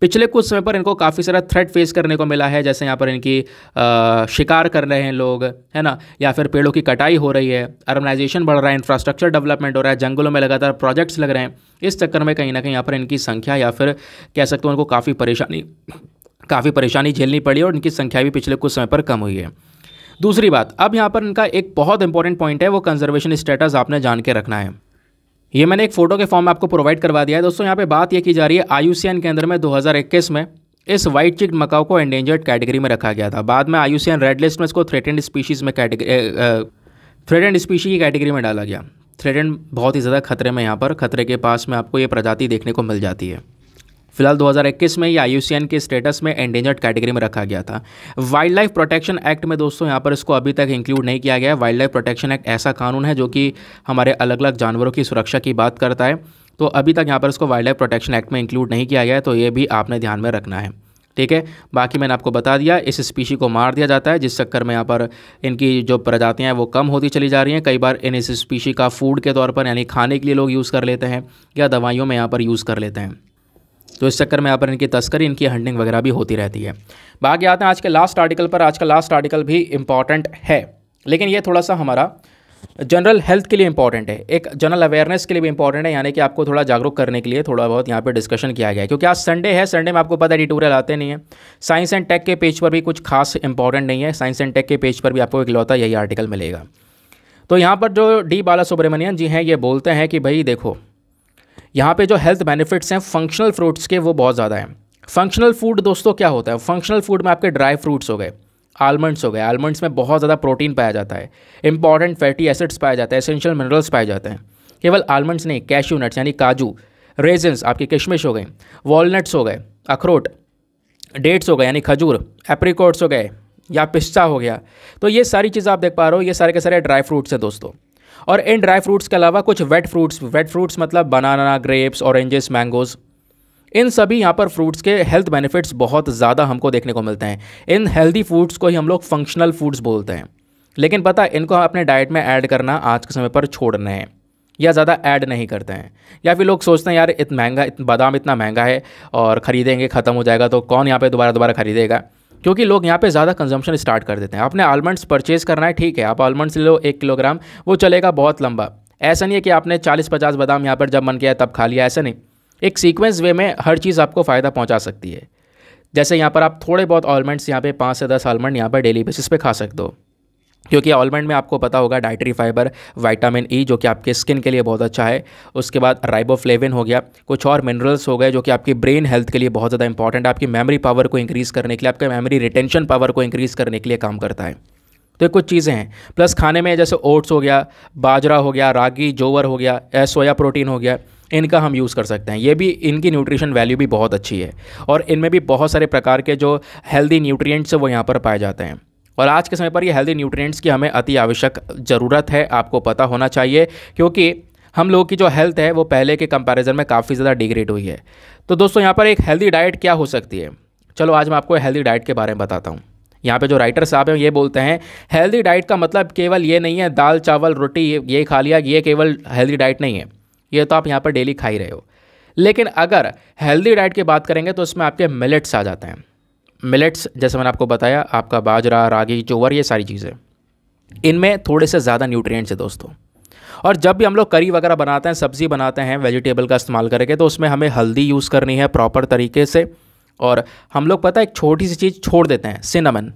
पिछले कुछ समय पर इनको काफ़ी सारा थ्रेट फेस करने को मिला है जैसे यहाँ पर इनकी आ, शिकार कर रहे हैं लोग है ना या फिर पेड़ों की कटाई हो रही है अर्बनाइजेशन बढ़ रहा है इंफ्रास्ट्रक्चर डेवलपमेंट हो रहा है जंगलों में लगातार प्रोजेक्ट्स लग रहे हैं इस चक्कर में कहीं ना कहीं यहाँ पर इनकी संख्या या फिर कह सकते हो उनको काफ़ी परेशानी काफ़ी परेशानी झेलनी पड़ी और इनकी संख्या भी पिछले कुछ समय पर कम हुई है दूसरी बात अब यहाँ पर इनका एक बहुत इंपॉर्टेंट पॉइंट है वो कंजर्वेशन स्टेटस आपने जान के रखना है ये मैंने एक फ़ोटो के फॉर्म आपको प्रोवाइड करवा दिया है दोस्तों यहाँ पे बात यह की जा रही है आयुष्यान के अंदर में 2021 में इस वाइट चिक मकाओ को एंडेंजर्ड कैटेगरी में रखा गया था बाद में आयुष्यान रेड लिस्ट में इसको थ्रेटेंड स्पीशीज़ में कैटेगरी थ्रेटेंड स्पीशी की कैटेगरी में डाला गया थ्रेटेंड बहुत ही ज़्यादा खतरे में यहाँ पर खतरे के पास में आपको ये प्रजाति देखने को मिल जाती है फिलहाल 2021 में ये आई के स्टेटस में एंडेंजर्ड कैटेगरी में रखा गया था वाइल्ड लाइफ प्रोटेक्शन एक्ट में दोस्तों यहाँ पर इसको अभी तक इंक्लूड नहीं किया गया है वाइल्ड लाइफ प्रोटेक्शन एक्ट ऐसा कानून है जो कि हमारे अलग अलग जानवरों की सुरक्षा की बात करता है तो अभी तक यहाँ पर इसको वाइल्ड लाइफ प्रोटेक्शन एक्ट में इंक्लूड नहीं किया गया है तो ये भी आपने ध्यान में रखना है ठीक है बाकी मैंने आपको बता दिया इस स्पीशी को मार दिया जाता है जिस चक्कर में यहाँ पर इनकी जो प्रजातियाँ हैं वो कम होती चली जा रही हैं कई बार इन इस स्पीशी का फूड के तौर पर यानी खाने के लिए लोग यूज़ कर लेते हैं या दवाइयों में यहाँ पर यूज़ कर लेते हैं तो इस चक्कर में यहाँ पर इनकी तस्करी इनकी हंडिंग वगैरह भी होती रहती है बाकी आते हैं आज के लास्ट आर्टिकल पर आज का लास्ट आर्टिकल भी इम्पॉर्टेंट है लेकिन ये थोड़ा सा हमारा जनरल हेल्थ के लिए इंपॉर्टेंट है एक जनरल अवेयरनेस के लिए भी इंपॉर्टेंट है यानी कि आपको थोड़ा जागरूक करने के लिए थोड़ा बहुत यहाँ पे डिस्कशन किया गया है क्योंकि आज संडे है संडे में आपको पता एडिटोरियल आते नहीं है साइंस एंड टेक के पेज पर भी कुछ खास इंपॉर्टेंट नहीं है साइंस एंड टेक के पेज पर भी आपको एक लौता यही आर्टिकल मिलेगा तो यहाँ पर जो डी बाला सुब्रमण्यन जी हैं ये बोलते हैं कि भाई देखो यहाँ पे जो हेल्थ बेनिफिट्स हैं फंक्शनल फ्रूट्स के वो बहुत ज़्यादा हैं फंक्शनल फूड दोस्तों क्या होता है फंक्शनल फूड में आपके ड्राई फ्रूट्स हो गए आलमंड्स हो गए आलमंड्स में बहुत ज़्यादा प्रोटीन पाया जाता है इंपॉर्टेंट फैटी एसिड्स पाया जाता है एसेंशियल मिनरल्स पाए जाते हैं केवल आलमंड्स नहीं कैश्यू नट्स यानी काजू रेजन्स आपके किशमिश हो गए वॉलनट्स हो गए अखरोट डेट्स हो गए यानी खजूर एप्रिकॉट्स हो गए या पिस्ता हो गया तो ये सारी चीज़ आप देख पा रहे हो ये सारे के सारे ड्राई फ्रूट्स हैं दोस्तों और इन ड्राई फ्रूट्स के अलावा कुछ वेट फ्रूट्स वेट फ्रूट्स मतलब बनाना ग्रेप्स ऑरेंजेस मैंगोज़ इन सभी यहाँ पर फ्रूट्स के हेल्थ बेनिफिट्स बहुत ज़्यादा हमको देखने को मिलते हैं इन हेल्दी फूड्स को ही हम लोग फंक्शनल फूड्स बोलते हैं लेकिन पता इनको अपने डाइट में ऐड करना आज के समय पर छोड़ने हैं या ज़्यादा ऐड नहीं करते हैं या फिर लोग सोचते हैं यार इतना महंगा इतना बादाम इतना महंगा है और ख़रीदेंगे ख़त्म हो जाएगा तो कौन यहाँ पे दोबारा दोबारा ख़रीदेगा क्योंकि लोग यहाँ पे ज़्यादा कंजम्पशन स्टार्ट कर देते हैं आपने आलमंड्स परचेज़ करना है ठीक है आप आलमंड्स ले लो एक किलोग्राम वो चलेगा बहुत लंबा ऐसा नहीं है कि आपने चालीस पचास बादाम यहाँ पर जब मन किया तब खा लिया ऐसा नहीं एक सीक्वेंस वे में हर चीज़ आपको फ़ायदा पहुँचा सकती है जैसे यहाँ पर आप थोड़े बहुत आलमंड्स यहाँ पे पाँच से दस आलमंड यहाँ पर डेली बेसिस पे खा सकते हो क्योंकि ऑलमंड में आपको पता होगा dietary fibre vitamin E e, जो कि आपके स्किन के लिए बहुत अच्छा है उसके बाद राइबोफ्लेविन हो गया कुछ और मिनरल्स हो गए जो कि आपकी ब्रेन हेल्थ के लिए बहुत ज़्यादा इंपॉर्टेंट है आपकी मेमोरी पावर को इंक्रीज़ करने के लिए आपके मेमोरी रिटेंशन पावर को इंक्रीज़ करने के लिए काम करता है तो ये कुछ चीज़ें हैं प्लस खाने में जैसे ओट्स हो गया बाजरा हो गया रागी जोवर हो गया सोया प्रोटीन हो गया इनका हम यूज़ कर सकते हैं ये भी इनकी न्यूट्रिशन वैल्यू भी बहुत अच्छी है और इनमें भी बहुत सारे प्रकार के जो हेल्दी न्यूट्रिएंट्स हैं वो यहाँ पर पाए जाते हैं और आज के समय पर ये हेल्दी न्यूट्रिएंट्स की हमें अति आवश्यक ज़रूरत है आपको पता होना चाहिए क्योंकि हम लोगों की जो हेल्थ है वो पहले के कंपैरिजन में काफ़ी ज़्यादा डिग्रेड हुई है तो दोस्तों यहाँ पर एक हेल्दी डाइट क्या हो सकती है चलो आज मैं आपको हेल्दी डाइट के बारे में बताता हूँ यहाँ पे जो राइटर साहब हैं ये बोलते हैं हेल्दी डाइट का मतलब केवल ये नहीं है दाल चावल रोटी ये ये खा लिया ये केवल हेल्दी डाइट नहीं है ये तो आप यहाँ पर डेली खा ही रहे हो लेकिन अगर हेल्दी डाइट की बात करेंगे तो उसमें आपके मिलेट्स आ जाते हैं मिलेट्स जैसे मैंने आपको बताया आपका बाजरा रागी जोवर ये सारी चीज़ें इनमें थोड़े से ज़्यादा न्यूट्रिएंट्स है दोस्तों और जब भी हम लोग करी वगैरह बनाते हैं सब्ज़ी बनाते हैं वेजिटेबल का इस्तेमाल करके तो उसमें हमें हल्दी यूज़ करनी है प्रॉपर तरीके से और हम लोग पता है एक छोटी सी चीज़ छोड़ देते हैं सिनेमन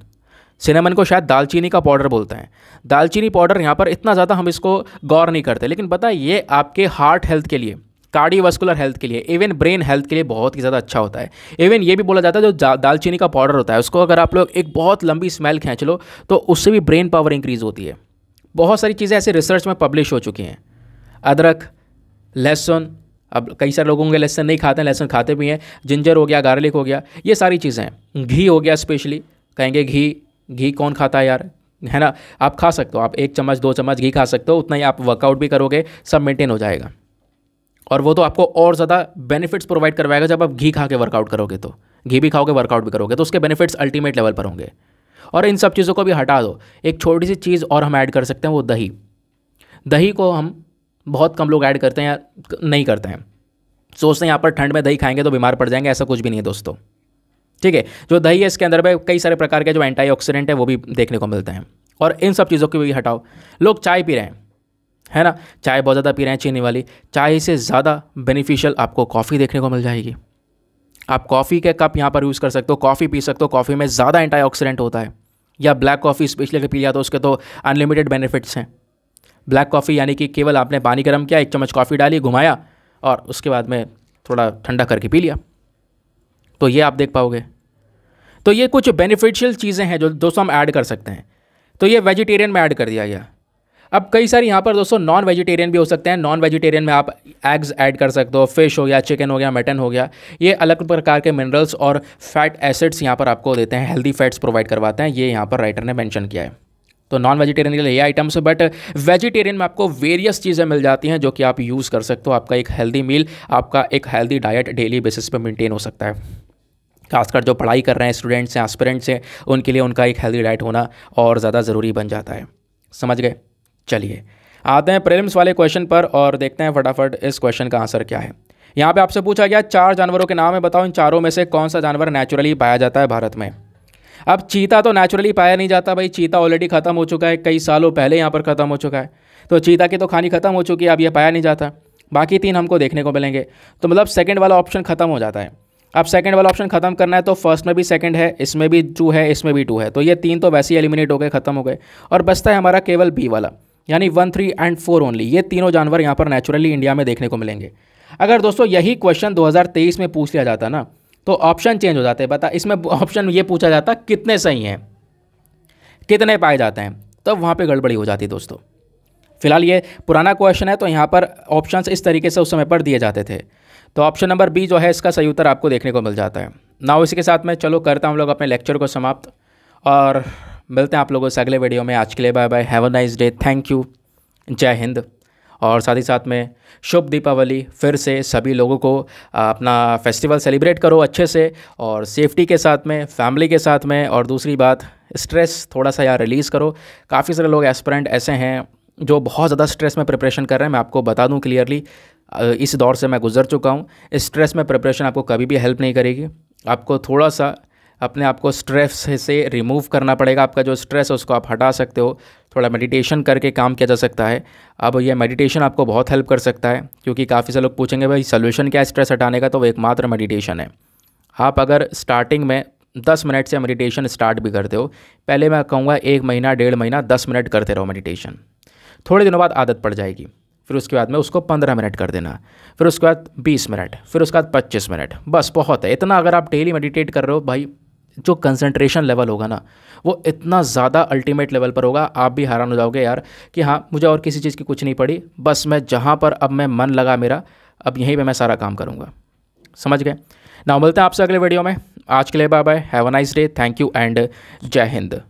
सिनेमन को शायद दालचीनी का पाउडर बोलते हैं दालचीनी पाउडर यहाँ पर इतना ज़्यादा हम इसको गौर नहीं करते लेकिन पता है ये आपके हार्ट हेल्थ के लिए कार्डियोवास्कुलर हेल्थ के लिए इवन ब्रेन हेल्थ के लिए बहुत ही ज़्यादा अच्छा होता है इवन ये भी बोला जाता है जो दालचीनी का पाउडर होता है उसको अगर आप लोग एक बहुत लंबी स्मेल खींच लो तो उससे भी ब्रेन पावर इंक्रीज़ होती है बहुत सारी चीज़ें ऐसे रिसर्च में पब्लिश हो चुकी हैं अदरक लहसुन अब कई सारे लोग होंगे लहसुन नहीं खाते हैं लहसुन खाते भी हैं जिंजर हो गया गार्लिक हो गया ये सारी चीज़ें हैं घी हो गया स्पेशली कहेंगे घी घी कौन खाता है यार है ना आप खा सकते हो आप एक चम्मच दो चम्मच घी खा सकते हो उतना ही आप वर्कआउट भी करोगे सब मेंटेन हो जाएगा और वो तो आपको और ज़्यादा बेनिफिट्स प्रोवाइड करवाएगा जब आप घी खा के वर्कआउट करोगे तो घी भी खाओगे वर्कआउट भी करोगे तो उसके बेनिफिट्स अल्टीमेट लेवल पर होंगे और इन सब चीज़ों को भी हटा दो एक छोटी सी चीज़ और हम ऐड कर सकते हैं वो दही दही को हम बहुत कम लोग ऐड करते हैं या नहीं करते हैं सोचते हैं यहाँ पर ठंड में दही खाएंगे तो बीमार पड़ जाएंगे ऐसा कुछ भी नहीं है दोस्तों ठीक है जो दही है इसके अंदर में कई सारे प्रकार के जो एंटी है वो भी देखने को मिलते हैं और इन सब चीज़ों को भी हटाओ लोग चाय पी रहे हैं है ना चाय बहुत ज़्यादा पी रहे हैं चीनी वाली चाय से ज़्यादा बेनिफिशियल आपको कॉफ़ी देखने को मिल जाएगी आप कॉफ़ी के कप यहाँ पर यूज़ कर सकते हो कॉफ़ी पी सकते हो कॉफ़ी में ज़्यादा एंटी होता है या ब्लैक कॉफ़ी स्पेशली अगर पी लिया तो उसके तो अनलिमिटेड बेनिफिट्स हैं ब्लैक कॉफ़ी यानी कि केवल आपने पानी गर्म किया एक चम्मच कॉफ़ी डाली घुमाया और उसके बाद में थोड़ा ठंडा करके पी लिया तो ये आप देख पाओगे तो ये कुछ बेनिफिशियल चीज़ें हैं जो दोस्तों हम ऐड कर सकते हैं तो ये वेजिटेरियन में ऐड कर दिया गया अब कई सारे यहाँ पर दोस्तों नॉन वेजिटेरियन भी हो सकते हैं नॉन वेजिटेरियन में आप एग्स ऐड कर सकते हो फिश हो गया चिकन हो गया मटन हो गया ये अलग प्रकार के मिनरल्स और फैट एसिड्स यहाँ पर आपको देते हैं हेल्दी फैट्स प्रोवाइड करवाते हैं ये यहाँ पर राइटर ने मैंशन किया है तो नॉन वेजिटेरियन के लिए ये आइटम्स बट वेजिटेरियन में आपको वेरियस चीज़ें मिल जाती हैं जो कि आप यूज़ कर सकते हो आपका एक हेल्दी मील आपका एक हेल्दी डाइट डेली बेसिस पर मेंटेन हो सकता है खासकर जो पढ़ाई कर रहे हैं स्टूडेंट्स हैं एस्पिरेंट्स हैं उनके लिए उनका एक हेल्दी डाइट होना और ज़्यादा ज़रूरी बन जाता है समझ गए चलिए आते हैं प्रेलिम्स वाले क्वेश्चन पर और देखते हैं फटाफट इस क्वेश्चन का आंसर क्या है यहाँ पे आपसे पूछा गया चार जानवरों के नाम है बताओ इन चारों में से कौन सा जानवर नेचुरली पाया जाता है भारत में अब चीता तो नेचुरली पाया नहीं जाता भाई चीता ऑलरेडी ख़त्म हो चुका है कई सालों पहले यहाँ पर ख़त्म हो चुका है तो चीता की तो खानी ख़त्म हो चुकी है अब यह पाया नहीं जाता बाकी तीन हमको देखने को मिलेंगे तो मतलब सेकेंड वाला ऑप्शन ख़त्म हो जाता है अब सेकेंड वाला ऑप्शन खत्म करना है तो फर्स्ट में भी सेकेंड है इसमें भी टू है इसमें भी टू है तो ये तीन तो वैसे ही एलिमिनेट हो गए खत्म हो गए और बचता है हमारा केवल बी वाला यानी one three and four only ये तीनों जानवर यहाँ पर नेचुरली इंडिया में देखने को मिलेंगे अगर दोस्तों यही क्वेश्चन 2023 में पूछ लिया जाता ना तो ऑप्शन चेंज हो जाते बता इसमें ऑप्शन ये पूछा जाता कितने सही हैं कितने पाए जाते हैं तब तो वहाँ पर गड़बड़ी हो जाती दोस्तों फिलहाल ये पुराना क्वेश्चन है तो यहाँ पर ऑप्शन इस तरीके से उस समय पर दिए जाते थे तो ऑप्शन नंबर बी जो है इसका सही उत्तर आपको देखने को मिल जाता है ना इसी के साथ मैं चलो करता हूँ लोग अपने लेक्चर को समाप्त और मिलते हैं आप लोगों से अगले वीडियो में आज के लिए bye bye have a nice day thank you जय हिंद और साथ ही साथ में शुभ दीपावली फिर से सभी लोगों को अपना फेस्टिवल सेलिब्रेट करो अच्छे से और सेफ्टी के साथ में फैमिली के साथ में और दूसरी बात स्ट्रेस थोड़ा सा यार रिलीज़ करो काफ़ी सारे लोग एस्परेंट ऐसे हैं जो बहुत ज़्यादा स्ट्रेस में प्रिपरेशन कर रहे हैं मैं आपको बता दूं क्लियरली इस दौर से मैं गुजर चुका हूँ स्ट्रेस में प्रिपरेशन आपको कभी भी हेल्प नहीं करेगी आपको थोड़ा सा अपने आप को स्ट्रेस से रिमूव करना पड़ेगा आपका जो स्ट्रेस है उसको आप हटा सकते हो थोड़ा मेडिटेशन करके काम किया जा सकता है अब यह मेडिटेशन आपको बहुत हेल्प कर सकता है क्योंकि काफ़ी से लोग पूछेंगे भाई सोल्यूशन क्या है स्ट्रेस हटाने का तो वो एकमात्र मेडिटेशन है आप अगर स्टार्टिंग में दस मिनट से मेडिटेशन स्टार्ट भी करते हो पहले मैं कहूँगा एक महीना डेढ़ महीना दस मिनट करते रहो मेडिटेशन थोड़े दिनों बाद आदत पड़ जाएगी फिर उसके बाद में उसको पंद्रह मिनट कर देना फिर उसके बाद बीस मिनट फिर उसके बाद पच्चीस मिनट बस बहुत है इतना अगर आप डेली मेडिटेट कर रहे हो भाई जो कंसंट्रेशन लेवल होगा ना वो इतना ज़्यादा अल्टीमेट लेवल पर होगा आप भी हैरान हो जाओगे यार कि हाँ मुझे और किसी चीज़ की कुछ नहीं पड़ी बस मैं जहाँ पर अब मैं मन लगा मेरा अब यहीं पर मैं सारा काम करूँगा समझ गए ना मिलते हैं आपसे अगले वीडियो में आज के लिए bye bye have a nice day thank you and जय हिंद